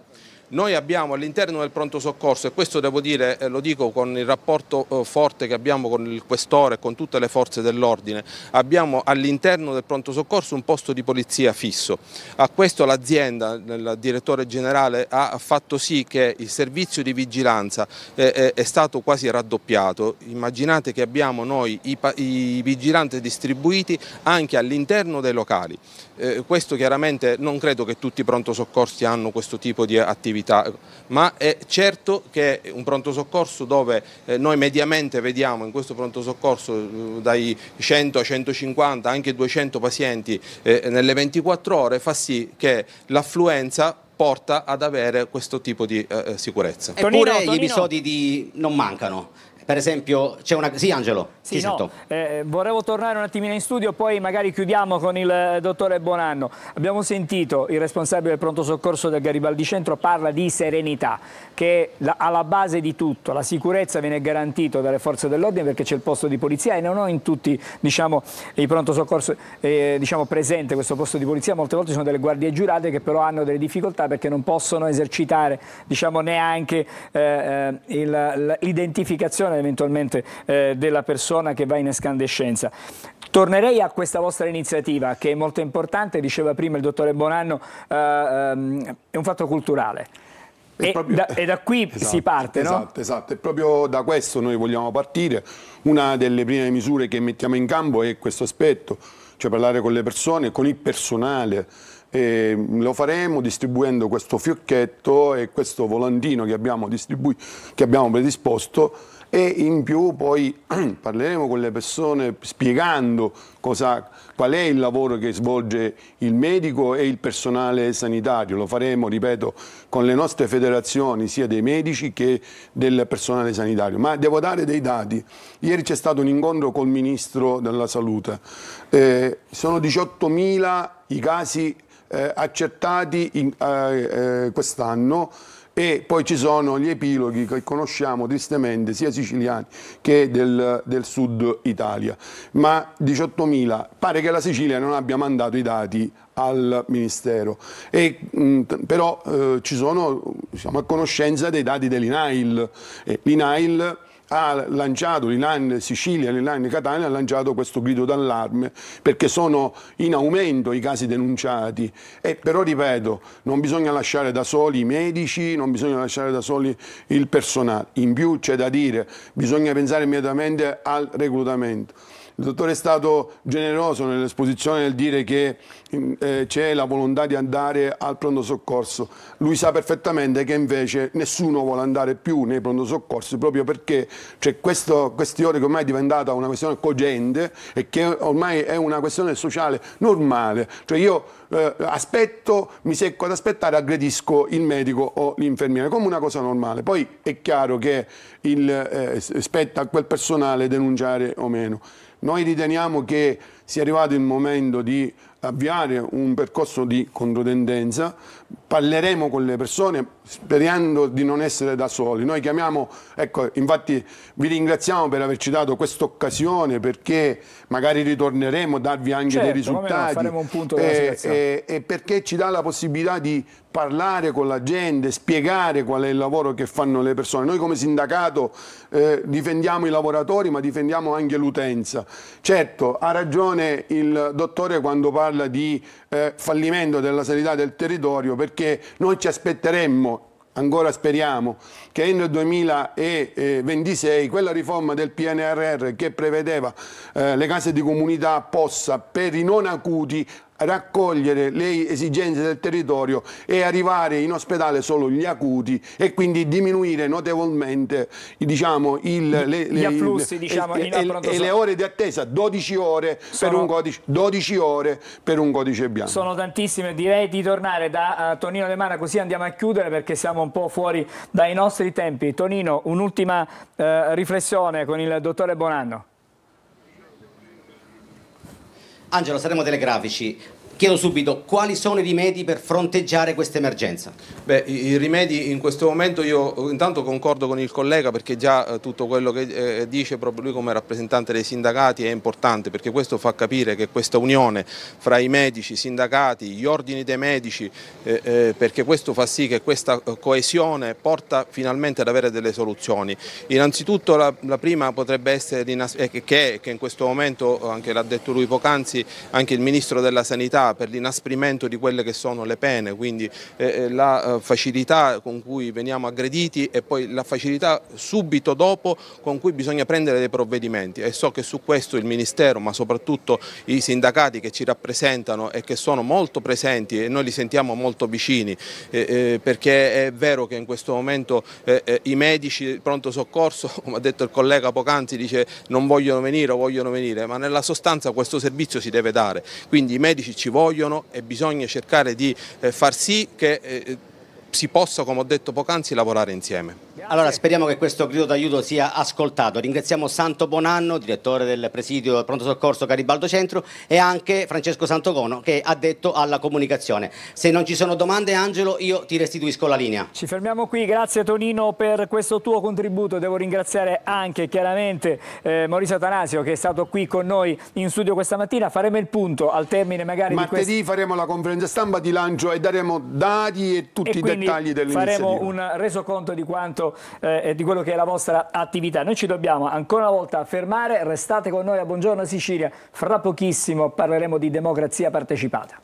Noi abbiamo all'interno del pronto soccorso, e questo devo dire, eh, lo dico con il rapporto eh, forte che abbiamo con il questore e con tutte le forze dell'ordine, abbiamo all'interno del pronto soccorso un posto di polizia fisso. A questo l'azienda, il direttore generale, ha fatto sì che il servizio di vigilanza eh, è stato quasi raddoppiato. Immaginate che abbiamo noi i vigilanti distribuiti anche all'interno dei locali. Eh, questo chiaramente non credo che tutti i pronto soccorsi hanno questo tipo di attività, ma è certo che un pronto soccorso dove eh, noi mediamente vediamo in questo pronto soccorso eh, dai 100 a 150, anche 200 pazienti eh, nelle 24 ore, fa sì che l'affluenza porta ad avere questo tipo di eh, eh, sicurezza. Eppure gli episodi di... non mancano per esempio c'è una... Sì Angelo, sì, no, eh, Vorrevo tornare un attimino in studio, poi magari chiudiamo con il eh, dottore Bonanno. Abbiamo sentito il responsabile del pronto soccorso del Garibaldi Centro parla di serenità, che è alla base di tutto. La sicurezza viene garantita dalle forze dell'ordine perché c'è il posto di polizia e non ho in tutti diciamo, i pronto soccorso eh, diciamo, presente questo posto di polizia. Molte volte sono delle guardie giurate che però hanno delle difficoltà perché non possono esercitare diciamo, neanche eh, eh l'identificazione eventualmente eh, della persona che va in escandescenza. Tornerei a questa vostra iniziativa che è molto importante, diceva prima il dottore Bonanno, eh, ehm, è un fatto culturale. E, proprio... da, e, da, qui esatto, si parte, esatto, no? Esatto, esatto, e proprio da questo noi vogliamo partire. Una delle prime misure che mettiamo in campo è questo aspetto, cioè parlare con le persone, con il personale. E lo faremo distribuendo questo fiocchetto e questo volantino che abbiamo, che abbiamo predisposto e in più poi parleremo con le persone spiegando cosa, qual è il lavoro che svolge il medico e il personale sanitario. Lo faremo, ripeto, con le nostre federazioni sia dei medici che del personale sanitario. Ma devo dare dei dati. Ieri c'è stato un incontro col Ministro della Salute. Eh, sono 18.000 i casi eh, accertati eh, eh, quest'anno e poi ci sono gli epiloghi che conosciamo tristemente sia siciliani che del, del sud Italia. Ma 18.000, pare che la Sicilia non abbia mandato i dati al Ministero. E, mh, mm, però eh, ci sono, siamo a conoscenza dei dati dell'INAIL. Eh, L'INAIL ha lanciato l'Inan Sicilia, l'Inan Catania, ha lanciato questo grido d'allarme perché sono in aumento i casi denunciati. E però ripeto, non bisogna lasciare da soli i medici, non bisogna lasciare da soli il personale. In più c'è da dire, bisogna pensare immediatamente al reclutamento. Il dottore è stato generoso nell'esposizione nel dire che mm, eh, c'è la volontà di andare al pronto soccorso. Lui sa perfettamente che invece nessuno vuole andare più nei pronto soccorsi proprio perché c'è cioè, questa questione che ormai è diventata una questione cogente e che ormai è una questione sociale normale. Cioè io eh, aspetto, mi secco ad aspettare, aggredisco il medico o l'infermiere come una cosa normale. Poi è chiaro che il, eh, spetta a quel personale denunciare o meno. Noi riteniamo che sia arrivato il momento di avviare un percorso di controtendenza parleremo con le persone sperando di non essere da soli. Noi chiamiamo, ecco, infatti vi ringraziamo per averci dato questa occasione perché magari ritorneremo a darvi anche certo, dei risultati no, e, e, e, perché ci dà la possibilità di parlare con la gente, spiegare qual è il lavoro che fanno le persone. Noi come sindacato eh, difendiamo i lavoratori ma difendiamo anche l'utenza. Certo, ha ragione il dottore quando parla di eh, fallimento della sanità del territorio perché noi ci aspetteremmo ancora speriamo che entro il 2026 quella riforma del PNRR che prevedeva eh, le case di comunità possa per i non acuti raccogliere le esigenze del territorio e arrivare in ospedale solo gli acuti e quindi diminuire notevolmente diciamo, il, le, le, afflussi, diciamo, e, e, e, le ore di attesa, 12 ore, sono, per un codice, 12 ore per un codice bianco. Sono tantissime, direi di tornare da uh, Tonino De Mana così andiamo a chiudere perché siamo un po' fuori dai nostri tempi. Tonino, un'ultima uh, riflessione con il dottore Bonanno. Angelo, saremo telegrafici. Chiedo subito quali sono i rimedi per fronteggiare questa emergenza? Beh, i rimedi in questo momento io intanto concordo con il collega perché già eh, tutto quello che eh, eh, dice proprio lui come rappresentante dei sindacati è importante perché questo fa capire che questa unione fra i medici, i sindacati, gli ordini dei medici, perché questo fa sì che questa coesione porta finalmente ad avere delle soluzioni. Innanzitutto la, prima potrebbe essere che in questo momento, anche l'ha detto lui poc'anzi, anche il Ministro della Sanità per l'inasprimento di quelle che sono le pene, quindi eh, eh, la eh, facilità con cui veniamo aggrediti e poi la facilità subito dopo con cui bisogna prendere dei provvedimenti e so che su questo il Ministero ma soprattutto i sindacati che ci rappresentano e che sono molto presenti e noi li sentiamo molto vicini perché è vero che in questo momento i medici pronto soccorso, come ha detto il collega Pocanzi, dice non vogliono venire o vogliono venire, ma nella sostanza questo servizio si deve dare, quindi i medici ci vogliono e bisogna cercare di eh, far sì che eh, si possa, come ho detto poc'anzi, lavorare insieme. Allora speriamo che questo grido d'aiuto sia ascoltato. Ringraziamo Santo Bonanno, direttore del presidio Pronto Soccorso Garibaldo Centro e anche Francesco Santogono che ha detto alla comunicazione. Se non ci sono domande Angelo io ti restituisco la linea. Ci fermiamo qui, grazie Tonino per questo tuo contributo. Devo ringraziare anche chiaramente eh, Maurizio Atanasio che è stato qui con noi in studio questa mattina. Faremo il punto al termine magari Martedì di Martedì faremo la conferenza stampa di lancio e daremo dati e tutti e i dettagli dell'iniziativa. Faremo un resoconto di quanto vostro eh, di quello che è la vostra attività. Noi ci dobbiamo ancora una volta fermare, restate con noi a Buongiorno Sicilia, fra pochissimo parleremo di democrazia partecipata.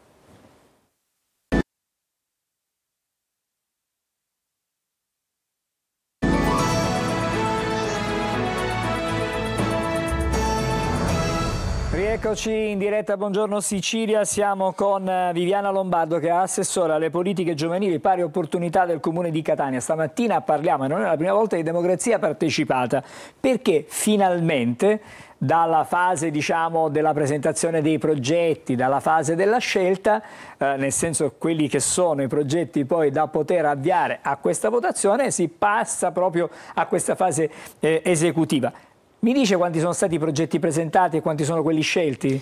Eccoci in diretta, buongiorno Sicilia, siamo con eh, Viviana Lombardo che è assessora alle politiche giovanili pari opportunità del comune di Catania. Stamattina parliamo, e non è la prima volta, di democrazia partecipata perché finalmente dalla fase diciamo, della presentazione dei progetti, dalla fase della scelta, eh, nel senso quelli che sono i progetti poi da poter avviare a questa votazione, si passa proprio a questa fase eh, esecutiva. Mi dice quanti sono stati i progetti presentati e quanti sono quelli scelti?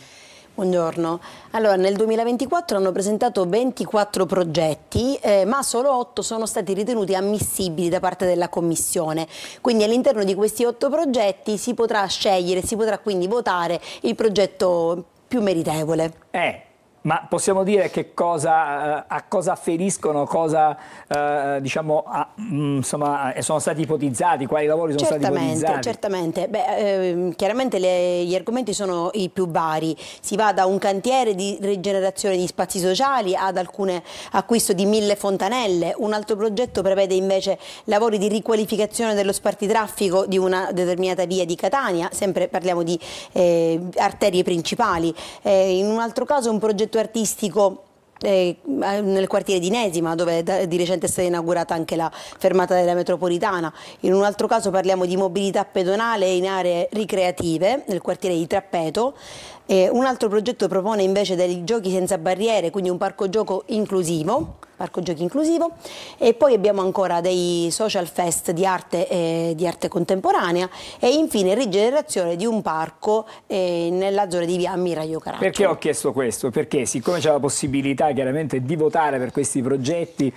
Buongiorno. Allora, nel 2024 hanno presentato 24 progetti, eh, ma solo 8 sono stati ritenuti ammissibili da parte della Commissione. Quindi all'interno di questi 8 progetti si potrà scegliere, si potrà quindi votare il progetto più meritevole. Eh, ma possiamo dire cosa, eh, a cosa afferiscono, cosa, eh, diciamo, a, mm, insomma, eh, sono stati ipotizzati, quali lavori sono certamente, stati ipotizzati? Certamente, Beh, eh, chiaramente le, gli argomenti sono i più vari. Si va da un cantiere di rigenerazione di spazi sociali ad alcune acquisto di mille fontanelle. Un altro progetto prevede invece lavori di riqualificazione dello spartitraffico di una determinata via di Catania, sempre parliamo di eh, arterie principali. Eh, in un altro caso un progetto progetto artistico eh, nel quartiere di Nesima dove di recente è stata inaugurata anche la fermata della metropolitana in un altro caso parliamo di mobilità pedonale in aree ricreative nel quartiere di Trappeto eh, un altro progetto propone invece dei giochi senza barriere quindi un parco gioco inclusivo parco giochi inclusivo e poi abbiamo ancora dei social fest di arte, eh, di arte contemporanea e infine rigenerazione di un parco eh, nella zona di via Ammiraglio Caraccio. Perché ho chiesto questo? Perché siccome c'è la possibilità chiaramente di votare per questi progetti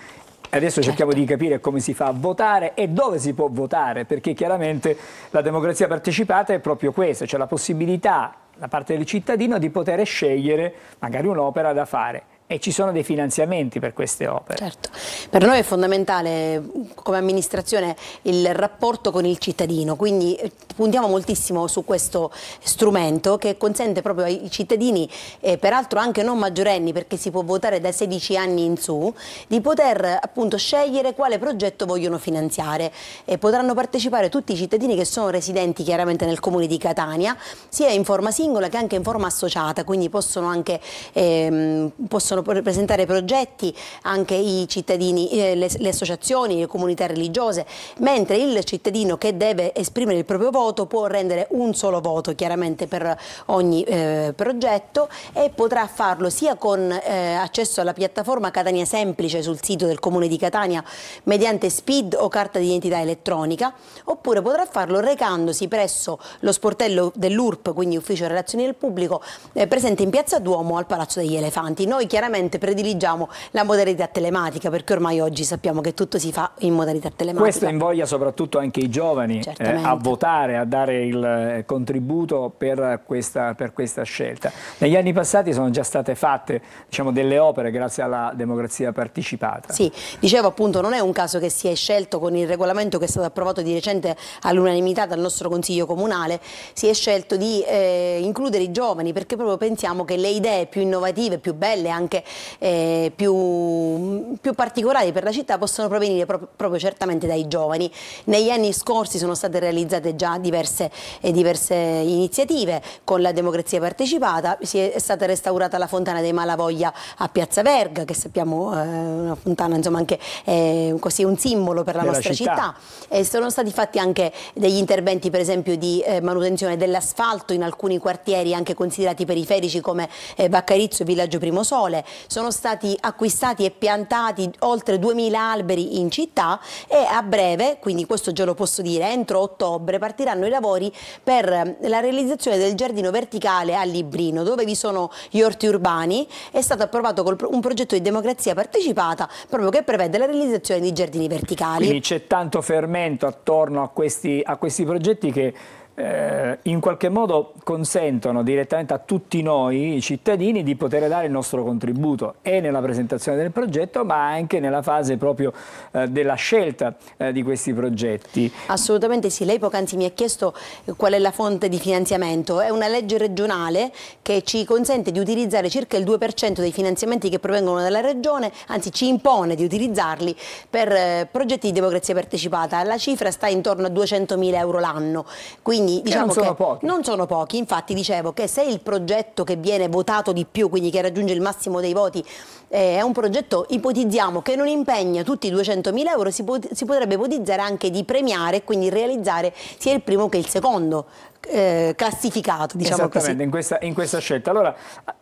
Adesso certo. cerchiamo di capire come si fa a votare e dove si può votare, perché chiaramente la democrazia partecipata è proprio questa, cioè la possibilità da parte del cittadino di poter scegliere magari un'opera da fare e ci sono dei finanziamenti per queste opere. Certo, per noi è fondamentale come amministrazione il rapporto con il cittadino, quindi eh, puntiamo moltissimo su questo strumento che consente proprio ai cittadini, eh, peraltro anche non maggiorenni perché si può votare da 16 anni in su, di poter appunto scegliere quale progetto vogliono finanziare e potranno partecipare tutti i cittadini che sono residenti chiaramente nel comune di Catania, sia in forma singola che anche in forma associata, quindi possono anche eh, possono possono presentare progetti anche i cittadini, eh, le, le, associazioni, le comunità religiose, mentre il cittadino che deve esprimere il proprio voto può rendere un solo voto chiaramente per ogni eh, progetto e potrà farlo sia con eh, accesso alla piattaforma Catania Semplice sul sito del Comune di Catania mediante SPID o carta di identità elettronica oppure potrà farlo recandosi presso lo sportello dell'URP, quindi Ufficio Relazioni del Pubblico, eh, presente in Piazza Duomo al Palazzo degli Elefanti. Noi chiaramente chiaramente prediligiamo la modalità telematica perché ormai oggi sappiamo che tutto si fa in modalità telematica. Questo invoglia soprattutto anche i giovani eh, a votare, a dare il eh, contributo per questa, per questa, scelta. Negli anni passati sono già state fatte diciamo, delle opere grazie alla democrazia partecipata. Sì, dicevo appunto non è un caso che si è scelto con il regolamento che è stato approvato di recente all'unanimità dal nostro Consiglio Comunale, si è scelto di eh, includere i giovani perché proprio pensiamo che le idee più innovative, più belle, anche anche eh, più, più, particolari per la città possono provenire pro proprio certamente dai giovani. Negli anni scorsi sono state realizzate già diverse, eh, diverse iniziative con la democrazia partecipata, si è, è, stata restaurata la fontana dei Malavoglia a Piazza Verga, che sappiamo è eh, una fontana insomma anche eh, così un simbolo per la nostra città, città. sono stati fatti anche degli interventi per esempio di eh, manutenzione dell'asfalto in alcuni quartieri anche considerati periferici come Baccarizzo eh, e Villaggio Primosole sono stati acquistati e piantati oltre 2.000 alberi in città e a breve, quindi questo già lo posso dire, entro ottobre partiranno i lavori per la realizzazione del giardino verticale a Librino dove vi sono gli orti urbani. È stato approvato un progetto di democrazia partecipata proprio che prevede la realizzazione di giardini verticali. Quindi c'è tanto fermento attorno a questi, a questi progetti che eh, in qualche modo consentono direttamente a tutti noi, i cittadini, di poter dare il nostro contributo e nella presentazione del progetto ma anche nella fase proprio eh, della scelta eh, di questi progetti. Assolutamente sì, lei poc'anzi mi ha chiesto eh, qual è la fonte di finanziamento, è una legge regionale che ci consente di utilizzare circa il 2% dei finanziamenti che provengono dalla regione, anzi ci impone di utilizzarli per eh, progetti di democrazia partecipata, la cifra sta intorno a 200.000 euro l'anno, quindi quindi eh, diciamo che non sono, che pochi. non sono pochi, infatti dicevo che se il progetto che viene votato di più, quindi che raggiunge il massimo dei voti, eh, è un progetto, ipotizziamo, che non impegna tutti i 200.000 euro, si, pot si potrebbe ipotizzare anche di premiare e quindi realizzare sia il primo che il secondo eh, classificato, diciamo Esattamente, così. In questa, in questa scelta. Allora,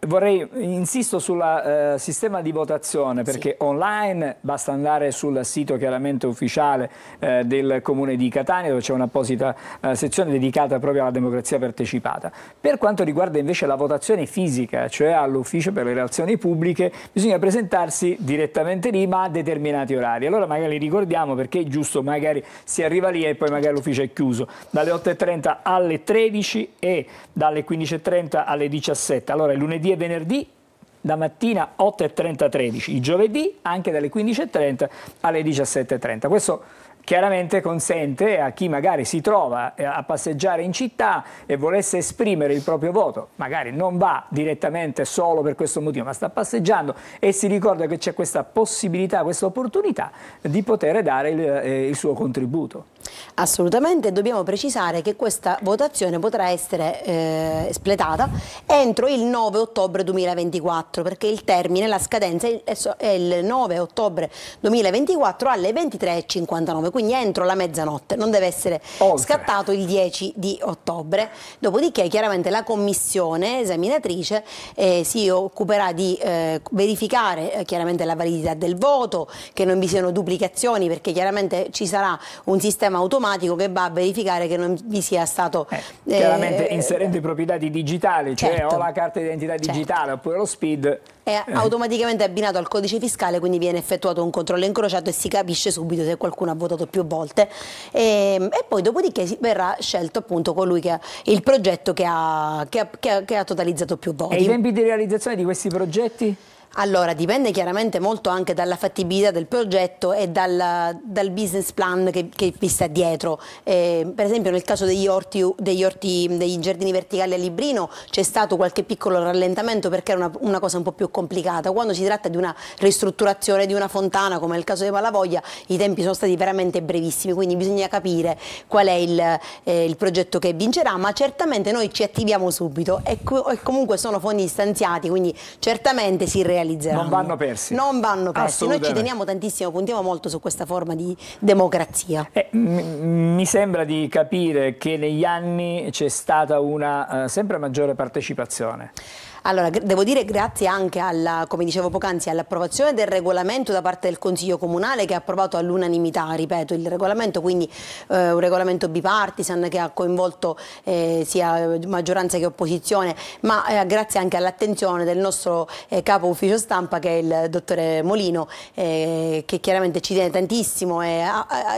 vorrei, insisto sul eh, sistema di votazione, perché sì. online basta andare sul sito chiaramente ufficiale eh, del Comune di Catania, dove c'è un'apposita eh, sezione dedicata proprio alla democrazia partecipata. Per quanto riguarda invece la votazione fisica, cioè all'ufficio per le relazioni pubbliche, bisogna presentarsi direttamente lì, ma a determinati orari. Allora magari ricordiamo, perché è giusto, magari si arriva lì e poi magari l'ufficio è chiuso, dalle 8.30 alle 3 13 e dalle 15.30 alle 17. Allora lunedì e venerdì da mattina 8.30 13, il giovedì anche dalle 15.30 alle 17.30. Questo chiaramente consente a chi magari si trova eh, a passeggiare in città e volesse esprimere il proprio voto, magari non va direttamente solo per questo motivo, ma sta passeggiando e si ricorda che c'è questa possibilità, questa opportunità di poter dare il, eh, il suo contributo. Assolutamente, dobbiamo precisare che questa votazione potrà essere eh, espletata entro il 9 ottobre 2024 perché il termine, la scadenza è il 9 ottobre 2024 alle 23.59, quindi entro la mezzanotte, non deve essere Oltre. scattato il 10 di ottobre. Dopodiché chiaramente la commissione esaminatrice eh, si occuperà di eh, verificare eh, chiaramente la validità del voto, che non vi siano duplicazioni perché chiaramente ci sarà un sistema sistema automatico che va a verificare che non vi sia stato... Eh, eh, chiaramente inserendo i propri dati digitali, cioè, certo, cioè o la carta d'identità certo. digitale certo. oppure lo SPID... È eh. automaticamente abbinato al codice fiscale, quindi viene effettuato un controllo incrociato e si capisce subito se qualcuno ha votato più volte. E, ehm, e poi dopodiché verrà scelto appunto colui che ha il progetto che ha, che ha, che ha, che ha totalizzato più volte E i tempi di realizzazione di questi progetti? Allora, dipende chiaramente molto anche dalla fattibilità del progetto e dal, dal business plan che, che, vi sta dietro. Eh, per esempio nel caso degli orti, degli orti, degli giardini verticali a Librino c'è stato qualche piccolo rallentamento perché era una, una, cosa un po' più complicata. Quando si tratta di una ristrutturazione di una fontana, come nel caso di Malavoglia, i tempi sono stati veramente brevissimi, quindi bisogna capire qual è il, eh, il progetto che vincerà, ma certamente noi ci attiviamo subito e, co e comunque sono fondi stanziati, quindi certamente si realizza realizzeranno. Non vanno persi. Non vanno persi. Noi ci teniamo tantissimo, puntiamo molto su questa forma di democrazia. Eh, mi sembra di capire che negli anni c'è stata una uh, sempre maggiore partecipazione. Allora, devo dire grazie anche alla, come dicevo poc'anzi, all'approvazione del regolamento da parte del Consiglio Comunale che ha approvato all'unanimità, ripeto, il regolamento, quindi eh, un regolamento bipartisan che ha coinvolto eh, sia maggioranza che opposizione, ma eh, grazie anche all'attenzione del nostro eh, capo ufficio stampa che è il dottore Molino, eh, che chiaramente ci tiene tantissimo e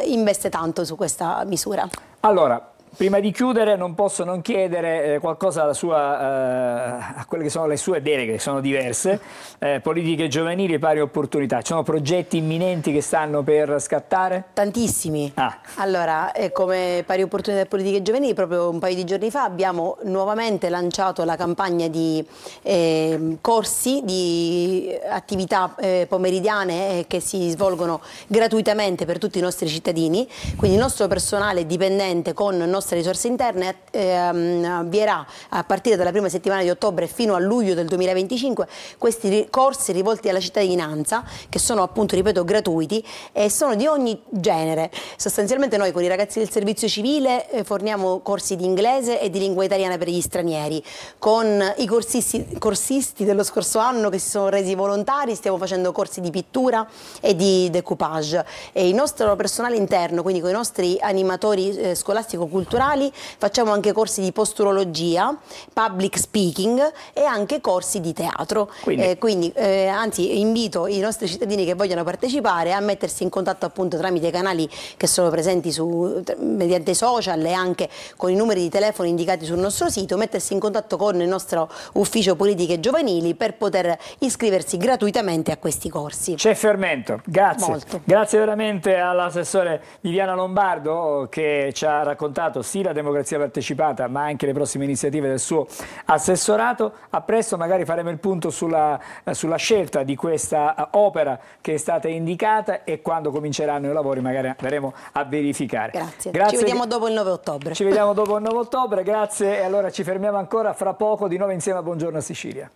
investe tanto su questa misura. Allora, Prima di chiudere non posso non chiedere eh, qualcosa alla sua, eh, a quelle che sono le sue deleghe, che sono diverse, eh, politiche giovanili e pari opportunità. Ci sono progetti imminenti che stanno per scattare? Tantissimi. Ah. Allora, eh, come pari opportunità e politiche giovanili, proprio un paio di giorni fa abbiamo nuovamente lanciato la campagna di eh, corsi, di attività eh, pomeridiane che si svolgono gratuitamente per tutti i nostri cittadini, quindi il nostro personale dipendente con nostri nostre risorse interne ehm, avvierà a partire dalla prima settimana di ottobre fino a luglio del 2025 questi corsi rivolti alla cittadinanza che sono appunto, ripeto, gratuiti e sono di ogni genere. Sostanzialmente noi con i ragazzi del servizio civile eh, forniamo corsi di inglese e di lingua italiana per gli stranieri. Con i corsisti, corsisti dello scorso anno che si sono resi volontari stiamo facendo corsi di pittura e di decoupage e il nostro personale interno, quindi con i nostri animatori eh, scolastico-culturali culturali, facciamo anche corsi di posturologia, public speaking e anche corsi di teatro. Quindi, eh, quindi eh, anzi invito i nostri cittadini che vogliono partecipare a mettersi in contatto appunto tramite i canali che sono presenti su, mediante social e anche con i numeri di telefono indicati sul nostro sito, mettersi in contatto con il nostro ufficio politiche giovanili per poter iscriversi gratuitamente a questi corsi. C'è fermento, grazie. Molto. Grazie veramente all'assessore Viviana Lombardo che ci ha raccontato lato sì la democrazia partecipata ma anche le prossime iniziative del suo assessorato. A presto magari faremo il punto sulla, eh, sulla scelta di questa eh, opera che è stata indicata e quando cominceranno i lavori magari andremo a verificare. Grazie. Grazie. Ci vediamo dopo il 9 ottobre. Ci vediamo dopo il 9 ottobre, grazie e allora ci fermiamo ancora fra poco di nuovo insieme a Buongiorno Sicilia.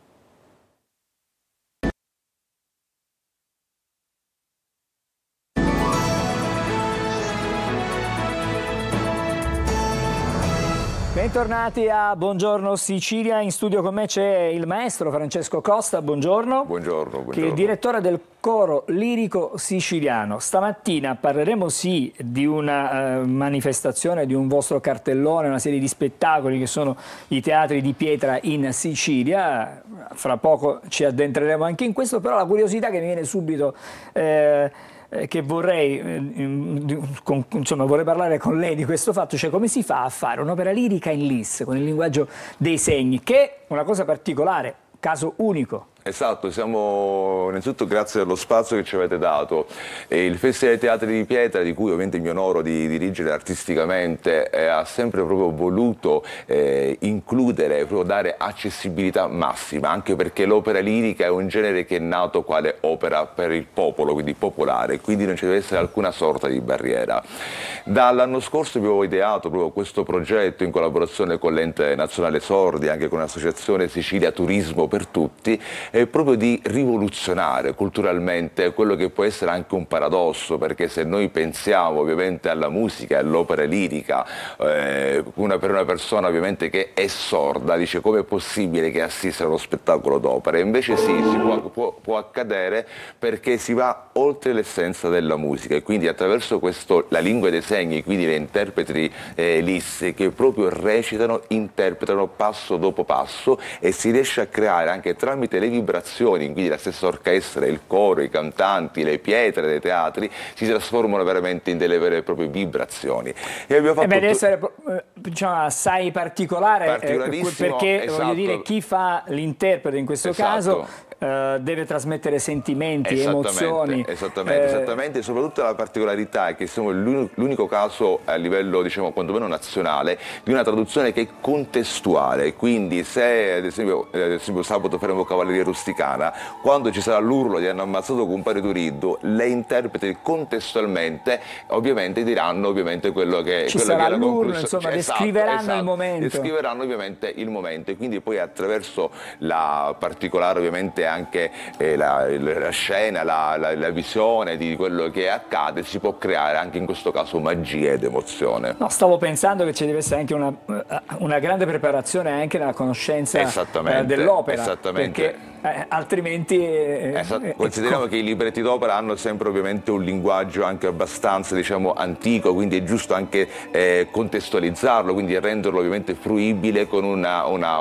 Bentornati a Buongiorno Sicilia, in studio con me c'è il maestro Francesco Costa, buongiorno. Buongiorno, buongiorno. Che è il direttore del coro lirico siciliano. Stamattina parleremo sì di una eh, manifestazione, di un vostro cartellone, una serie di spettacoli che sono i teatri di pietra in Sicilia. Fra poco ci addentreremo anche in questo, però la curiosità che mi viene subito... Eh, eh, che vorrei, eh, insomma, vorrei parlare con lei di questo fatto, cioè come si fa a fare un'opera lirica in LIS con il linguaggio dei segni, che è una cosa particolare, caso unico Esatto, siamo innanzitutto grazie allo spazio che ci avete dato. il Festival dei Teatri di Pietra, di cui ovviamente mi onoro di dirigere artisticamente, eh, ha sempre proprio voluto eh, includere, proprio dare accessibilità massima, anche perché l'opera lirica è un genere che è nato quale opera per il popolo, quindi popolare, quindi non ci deve essere alcuna sorta di barriera. Dall'anno scorso abbiamo ideato proprio questo progetto in collaborazione con l'ente nazionale Sordi, anche con l'associazione Sicilia Turismo per Tutti, eh, proprio di rivoluzionare culturalmente quello che può essere anche un paradosso, perché se noi pensiamo ovviamente alla musica, all'opera lirica, eh, una, per una persona ovviamente che è sorda, dice come è possibile che assista a uno spettacolo d'opera, invece sì, si può, può, può accadere perché si va oltre l'essenza della musica e quindi attraverso questo, la lingua dei segni, quindi le interpreti eh, lisse che proprio recitano, interpretano passo dopo passo e si riesce a creare anche tramite le vibrazioni vibrazioni, quindi la stessa orchestra, il coro, i cantanti, le pietre dei teatri si trasformano veramente in delle vere e proprie vibrazioni. E abbiamo eh fatto... E deve essere eh, diciamo, assai particolare, eh, perché esatto. voglio dire, chi fa l'interprete in questo esatto. caso eh, deve trasmettere sentimenti, esattamente, emozioni. Esattamente, eh... esattamente, e soprattutto la particolarità è che siamo l'unico caso a livello, diciamo, quantomeno nazionale, di una traduzione che è contestuale, quindi se ad esempio, eh, ad esempio sabato faremo Cavalleria Rusticana, quando ci sarà l'urlo di hanno ammazzato compare Turiddu, le interpreti contestualmente ovviamente diranno ovviamente quello che, ci quello sarà che era l'urlo, insomma, cioè, descriveranno esatto, esatto, il momento. Descriveranno ovviamente il momento, E quindi poi attraverso la particolare ovviamente anche eh, la, la, scena, la, la, la, visione di quello che accade, si può creare anche in questo caso magia ed emozione. No, stavo pensando che ci deve essere anche una, una grande preparazione anche nella conoscenza eh, dell'opera. Esattamente. Perché eh, altrimenti... Eh, esatto. Consideriamo ecco. che i libretti d'opera hanno sempre ovviamente un linguaggio anche abbastanza diciamo, antico, quindi è giusto anche eh, contestualizzarlo, quindi renderlo ovviamente fruibile con una, una,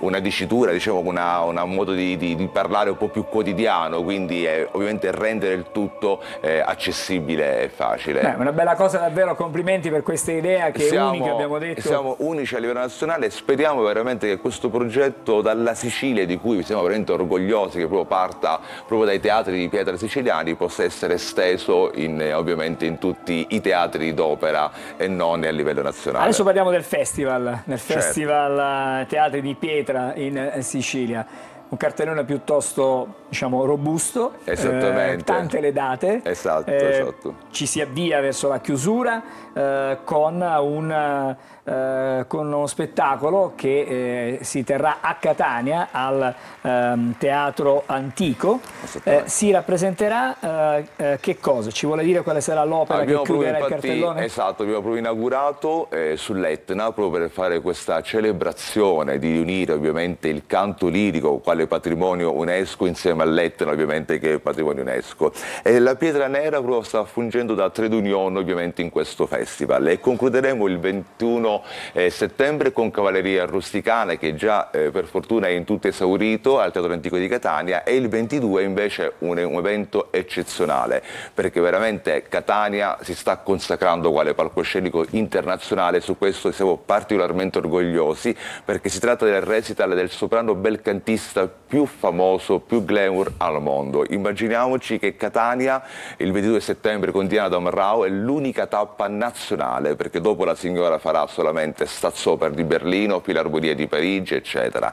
una dicitura, diciamo, una, un modo di, di, di, parlare un po' più quotidiano, quindi ovviamente rendere il tutto eh, accessibile e facile. Beh, una bella cosa davvero, complimenti per questa idea che siamo, è unica abbiamo detto. Siamo unici a livello nazionale, speriamo veramente che questo progetto dalla Sicilia di cui siamo veramente orgogliosi che proprio parta proprio dai teatri di pietra siciliani possa essere esteso in, ovviamente in tutti i teatri d'opera e non a livello nazionale. Adesso parliamo del festival, del certo. festival eh, Teatri di Pietra in eh, Sicilia un cartellone piuttosto diciamo, robusto, eh, tante le date, esatto, eh, esatto. ci si avvia verso la chiusura eh, con, un, eh, con, uno spettacolo che eh, si terrà a Catania al ehm, Teatro Antico, eh, si rappresenterà che cosa? Ci vuole dire quale sarà l'opera ah, che chiuderà proprio, il cartellone? Esatto, abbiamo proprio inaugurato sull'Etna proprio per fare questa celebrazione di riunire ovviamente il canto lirico, quale quale patrimonio UNESCO insieme all'Etna ovviamente che è patrimonio UNESCO. E la pietra nera però, sta fungendo da trade union ovviamente in questo festival e concluderemo il 21 eh, settembre con Cavalleria Rusticana che già eh, per fortuna è in tutto esaurito al Teatro Antico di Catania e il 22 invece un, un evento eccezionale perché veramente Catania si sta consacrando quale palcoscenico internazionale su questo siamo particolarmente orgogliosi perché si tratta del recital del soprano belcantista club più famoso, più glamour al mondo. Immaginiamoci che Catania il 22 settembre con Diana Damrau è l'unica tappa nazionale perché dopo la signora farà solamente Stazzopera di Berlino, Pilarmonia di Parigi eccetera.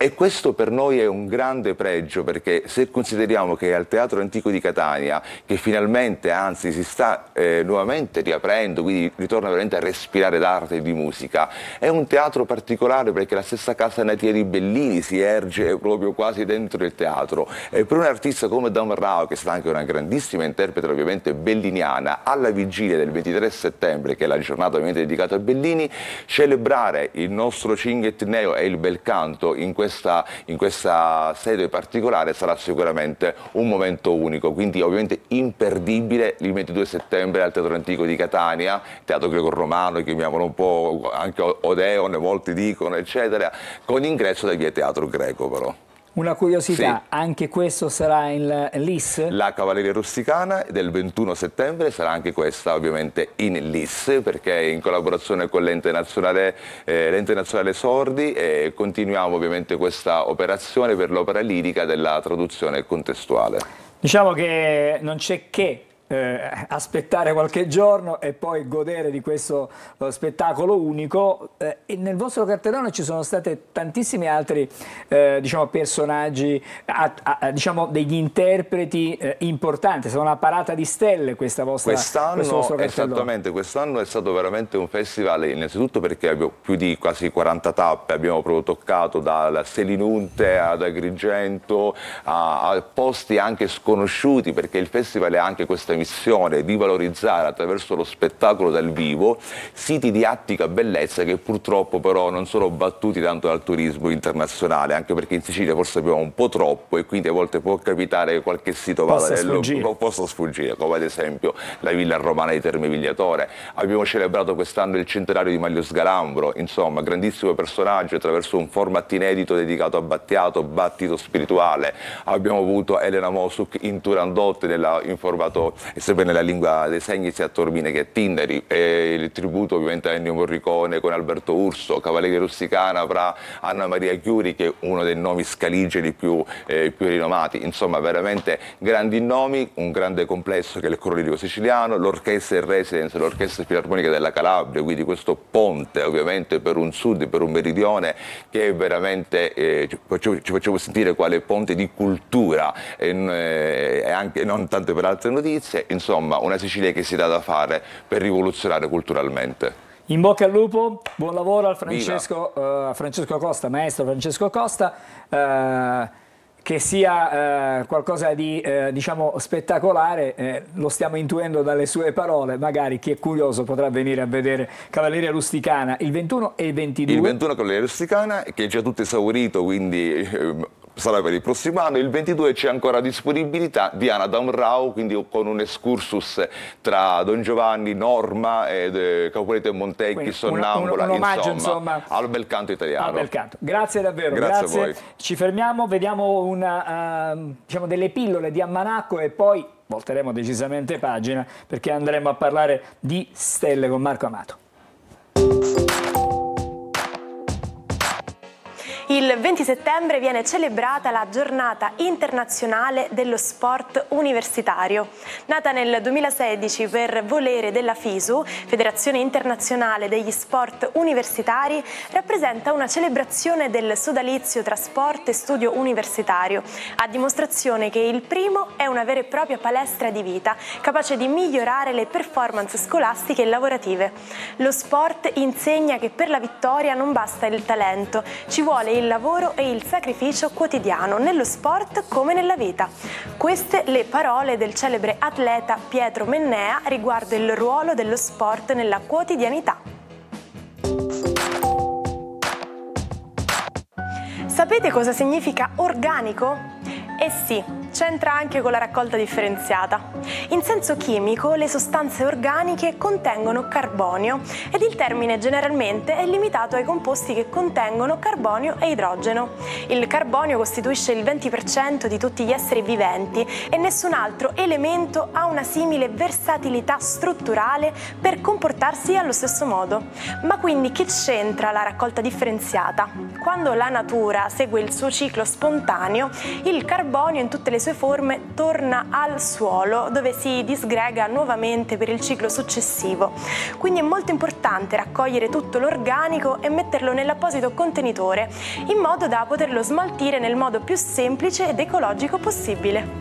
E questo per noi è un grande pregio perché se consideriamo che al Teatro Antico di Catania, che finalmente anzi si sta eh, nuovamente riaprendo, quindi ritorna veramente a respirare d'arte e di musica, è un teatro particolare perché la stessa casa Natieri Bellini si erge proprio quasi dentro il teatro. E per un artista come Don Rao, che è stata anche una grandissima interprete ovviamente belliniana, alla vigilia del 23 settembre, che è la giornata ovviamente dedicata a Bellini, celebrare il nostro Cinque Etneo e il bel canto in questo questa, in questa sede particolare sarà sicuramente un momento unico, quindi ovviamente imperdibile il 22 settembre al Teatro Antico di Catania, teatro greco-romano, chiamiamolo un po' anche Odeon, molti dicono, eccetera, con ingresso da via Teatro Greco però. Una curiosità, sì. anche questo sarà in LIS? La Cavalleria Rusticana del 21 settembre sarà anche questa ovviamente in LIS perché in collaborazione con l'ente nazionale, eh, nazionale, Sordi eh, continuiamo ovviamente questa operazione per l'opera lirica della traduzione contestuale. Diciamo che non c'è che eh, aspettare qualche giorno e poi godere di questo eh, spettacolo unico. Eh, nel vostro cartellone ci sono stati tantissimi altri eh, diciamo, personaggi, a, a, diciamo, degli interpreti eh, importanti, sono una parata di stelle questa vostra quest'anno, vostro Esattamente, quest'anno è stato veramente un festival, innanzitutto perché abbiamo più di quasi 40 tappe, abbiamo proprio toccato da Selinunte ad Agrigento a, a posti anche sconosciuti perché il festival è anche questa visione, di valorizzare attraverso lo spettacolo dal vivo siti di attica bellezza che purtroppo però non sono battuti tanto dal turismo internazionale, anche perché in Sicilia forse abbiamo un po' troppo e quindi a volte può capitare che qualche sito vada dello, posso sfuggire, come ad esempio la villa romana di Terme Vigliatore. Abbiamo celebrato quest'anno il centenario di Maglio Sgalambro, insomma, grandissimo personaggio attraverso un format inedito dedicato a Battiato, battito spirituale. Abbiamo avuto Elena Mosuk in Turandotte nell'informato e sempre nella lingua dei segni sia a Torbine che a Tindari. E il tributo ovviamente a Ennio Morricone con Alberto Urso, Cavalieri Russicana fra Anna Maria Chiuri che è uno dei nomi scaligeri più, eh, più rinomati. Insomma veramente grandi nomi, un grande complesso che è il coro siciliano, l'orchestra in residence, l'orchestra filarmonica della Calabria, quindi questo ponte ovviamente per un sud, per un meridione che veramente eh, ci, ci facciamo sentire quale ponte di cultura e eh, anche non tante per altre notizie paese, insomma una Sicilia che si dà da fare per rivoluzionare culturalmente. In bocca al lupo, buon lavoro a Francesco, uh, Francesco Costa, maestro Francesco Costa. Uh, che sia eh, qualcosa di eh, diciamo spettacolare, eh, lo stiamo intuendo dalle sue parole, magari chi è curioso potrà venire a vedere Cavalleria Rusticana il 21 e il 22. Il 21 Cavalleria Rusticana che è già tutto esaurito, quindi eh, sarà per il prossimo anno, il 22 c'è ancora disponibilità di Anna Damrau, quindi con un excursus tra Don Giovanni, Norma, ed, eh, Capoleto e Montecchi, quindi, Sonnambula, un, un, un omaggio, insomma, insomma, al bel canto italiano. Al bel canto. Grazie davvero, grazie. grazie. A voi. Ci fermiamo, vediamo una, uh, diciamo delle pillole di Ammanacco e poi volteremo decisamente pagina perché andremo a parlare di stelle con Marco Amato. Il 20 settembre viene celebrata la giornata internazionale dello sport universitario. Nata nel 2016 per volere della FISU, Federazione Internazionale degli Sport Universitari, rappresenta una celebrazione del sodalizio tra sport e studio universitario, a dimostrazione che il primo è una vera e propria palestra di vita, capace di migliorare le performance scolastiche e lavorative. Lo sport insegna che per la vittoria non basta il talento, ci vuole il lavoro e il sacrificio quotidiano, nello sport come nella vita. Queste le parole del celebre atleta Pietro Mennea riguardo il ruolo dello sport nella quotidianità. Sapete cosa significa organico? E sì, c'entra anche con la raccolta differenziata. In senso chimico le sostanze organiche contengono carbonio ed il termine generalmente è limitato ai composti che contengono carbonio e idrogeno. Il carbonio costituisce il 20% di tutti gli esseri viventi e nessun altro elemento ha una simile versatilità strutturale per comportarsi allo stesso modo. Ma quindi che c'entra la raccolta differenziata? Quando la natura segue il suo ciclo spontaneo, il carbonio carbonio in tutte le sue forme torna al suolo dove si disgrega nuovamente per il ciclo successivo. Quindi è molto importante raccogliere tutto l'organico e metterlo nell'apposito contenitore in modo da poterlo smaltire nel modo più semplice ed ecologico possibile.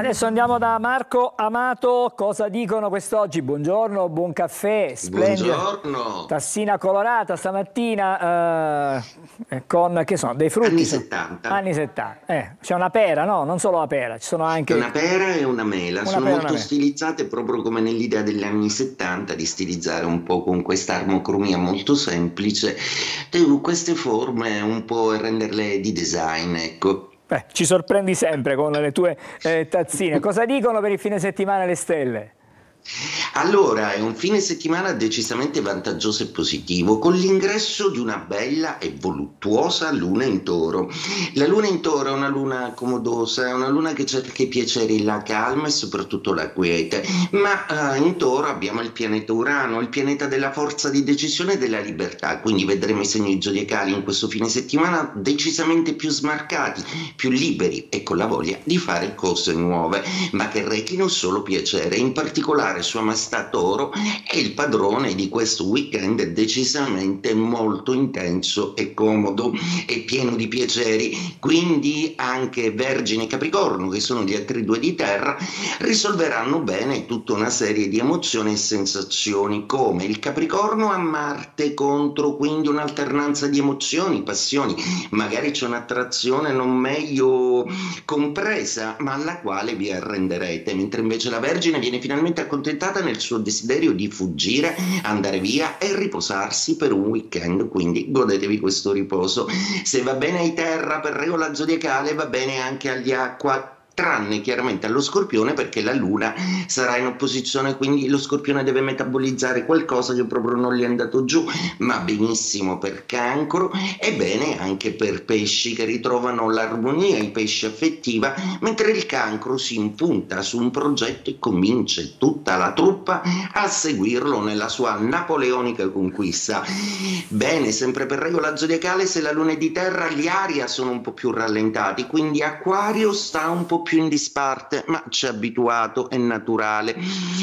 Adesso andiamo da Marco Amato, cosa dicono quest'oggi? Buongiorno, buon caffè, splendido. Buongiorno. tassina colorata stamattina eh, eh con che sono, dei frutti? Anni 70. Anni 70, eh, c'è una pera, no? Non solo la pera, ci sono anche... Una pera e una mela, una sono molto mela. stilizzate proprio come nell'idea degli anni 70 di stilizzare un po' con questa armocromia molto semplice uh, queste forme un po' e renderle di design, ecco. Beh, ci sorprendi sempre con le tue eh, tazzine. Cosa dicono per il fine settimana le stelle? Allora, è un fine settimana decisamente vantaggioso e positivo, con l'ingresso di una bella e voluttuosa luna in toro. La luna in toro è una luna comodosa, è una luna che cerca i piaceri, la calma e soprattutto la quiete, ma eh, in toro abbiamo il pianeta Urano, il pianeta della forza di decisione e della libertà, quindi vedremo i segni zodiacali in questo fine settimana decisamente più smarcati, più liberi e con la voglia di fare cose nuove, ma che rechino solo piacere, in particolare particolare Sua Maestà Toro eh. è il padrone di questo weekend decisamente molto intenso e comodo e pieno di piaceri. Quindi anche Vergine e Capricorno, che sono gli altri due di terra, risolveranno bene tutta una serie di emozioni e sensazioni, come il Capricorno a Marte contro quindi un'alternanza di emozioni, passioni, magari c'è un'attrazione non meglio compresa, ma alla quale vi arrenderete, mentre invece la Vergine viene finalmente a accontentata nel suo desiderio di fuggire, andare via e riposarsi per un weekend. Quindi godetevi questo riposo. Se va bene ai terra per regola zodiacale, va bene anche agli acqua tranne chiaramente allo scorpione perché la luna sarà in opposizione, quindi lo scorpione deve metabolizzare qualcosa che proprio non gli è andato giù, ma benissimo per cancro e bene anche per pesci che ritrovano l'armonia, i pesci affettiva, mentre il cancro si impunta su un progetto e comincia tutta la truppa a seguirlo nella sua napoleonica conquista. Bene, sempre per regola zodiacale, se la luna è di terra, gli aria sono un po' più rallentati, quindi acquario sta un po' più più in disparte, ma ci ha abituato, è naturale.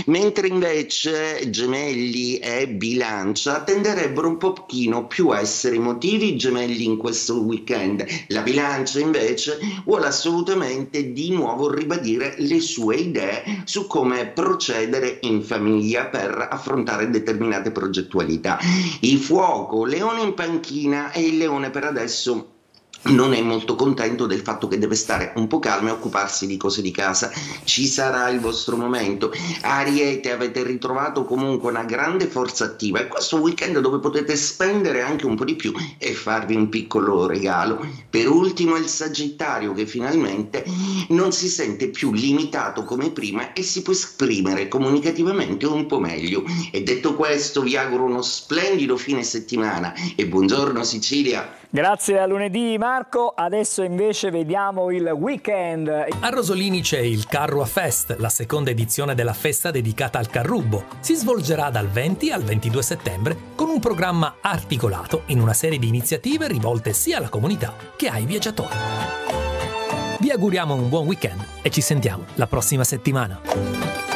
Mentre invece gemelli e bilancia tenderebbero un pochino più a essere emotivi gemelli in questo weekend. La bilancia invece vuole assolutamente di nuovo ribadire le sue idee su come procedere in famiglia per affrontare determinate progettualità. Il fuoco, leone in panchina e il leone per adesso non è molto contento del fatto che deve stare un po' calmo e occuparsi di cose di casa. Ci sarà il vostro momento. Ariete, avete ritrovato comunque una grande forza attiva e questo weekend dove potete spendere anche un po' di più e farvi un piccolo regalo. Per ultimo il Sagittario che finalmente non si sente più limitato come prima e si può esprimere comunicativamente un po' meglio. E detto questo vi auguro uno splendido fine settimana e buongiorno Sicilia! Grazie a lunedì Marco, adesso invece vediamo il weekend. A Rosolini c'è il Carrua Fest, la seconda edizione della festa dedicata al carrubbo. Si svolgerà dal 20 al 22 settembre con un programma articolato in una serie di iniziative rivolte sia alla comunità che ai viaggiatori. Vi auguriamo un buon weekend e ci sentiamo la prossima settimana.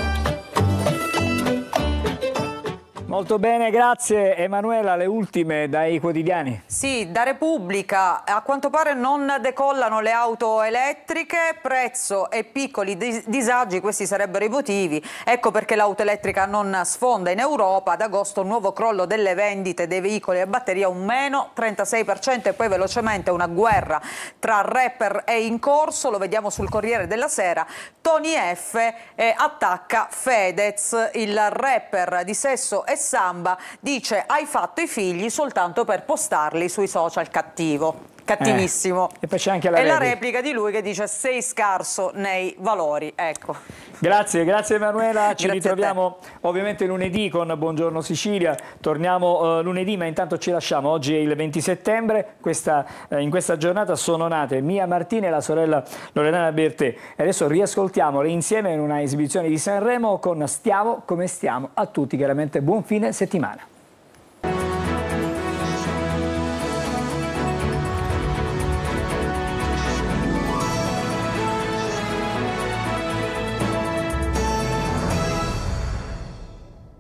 Molto bene, grazie Emanuela. Le ultime dai quotidiani. Sì, da Repubblica. A quanto pare non decollano le auto elettriche, prezzo e piccoli disagi, questi sarebbero i motivi. Ecco perché l'auto elettrica non sfonda in Europa. Ad agosto un nuovo crollo delle vendite dei veicoli a batteria, un meno 36% e poi velocemente una guerra tra rapper e in corso. Lo vediamo sul Corriere della Sera. Tony F eh, attacca Fedez, il rapper di sesso e Samba dice hai fatto i figli soltanto per postarli sui social cattivo cattivissimo. Eh. E poi c'è anche la, e replica. la replica di lui che dice sei scarso nei valori, ecco. Grazie, grazie Emanuela, ci grazie ritroviamo ovviamente lunedì con Buongiorno Sicilia, torniamo uh, lunedì ma intanto ci lasciamo, oggi è il 20 settembre, questa, uh, in questa giornata sono nate Mia Martina e la sorella Loredana Bertè e adesso riascoltiamole insieme in una esibizione di Sanremo con Stiamo come stiamo a tutti, chiaramente buon fine settimana.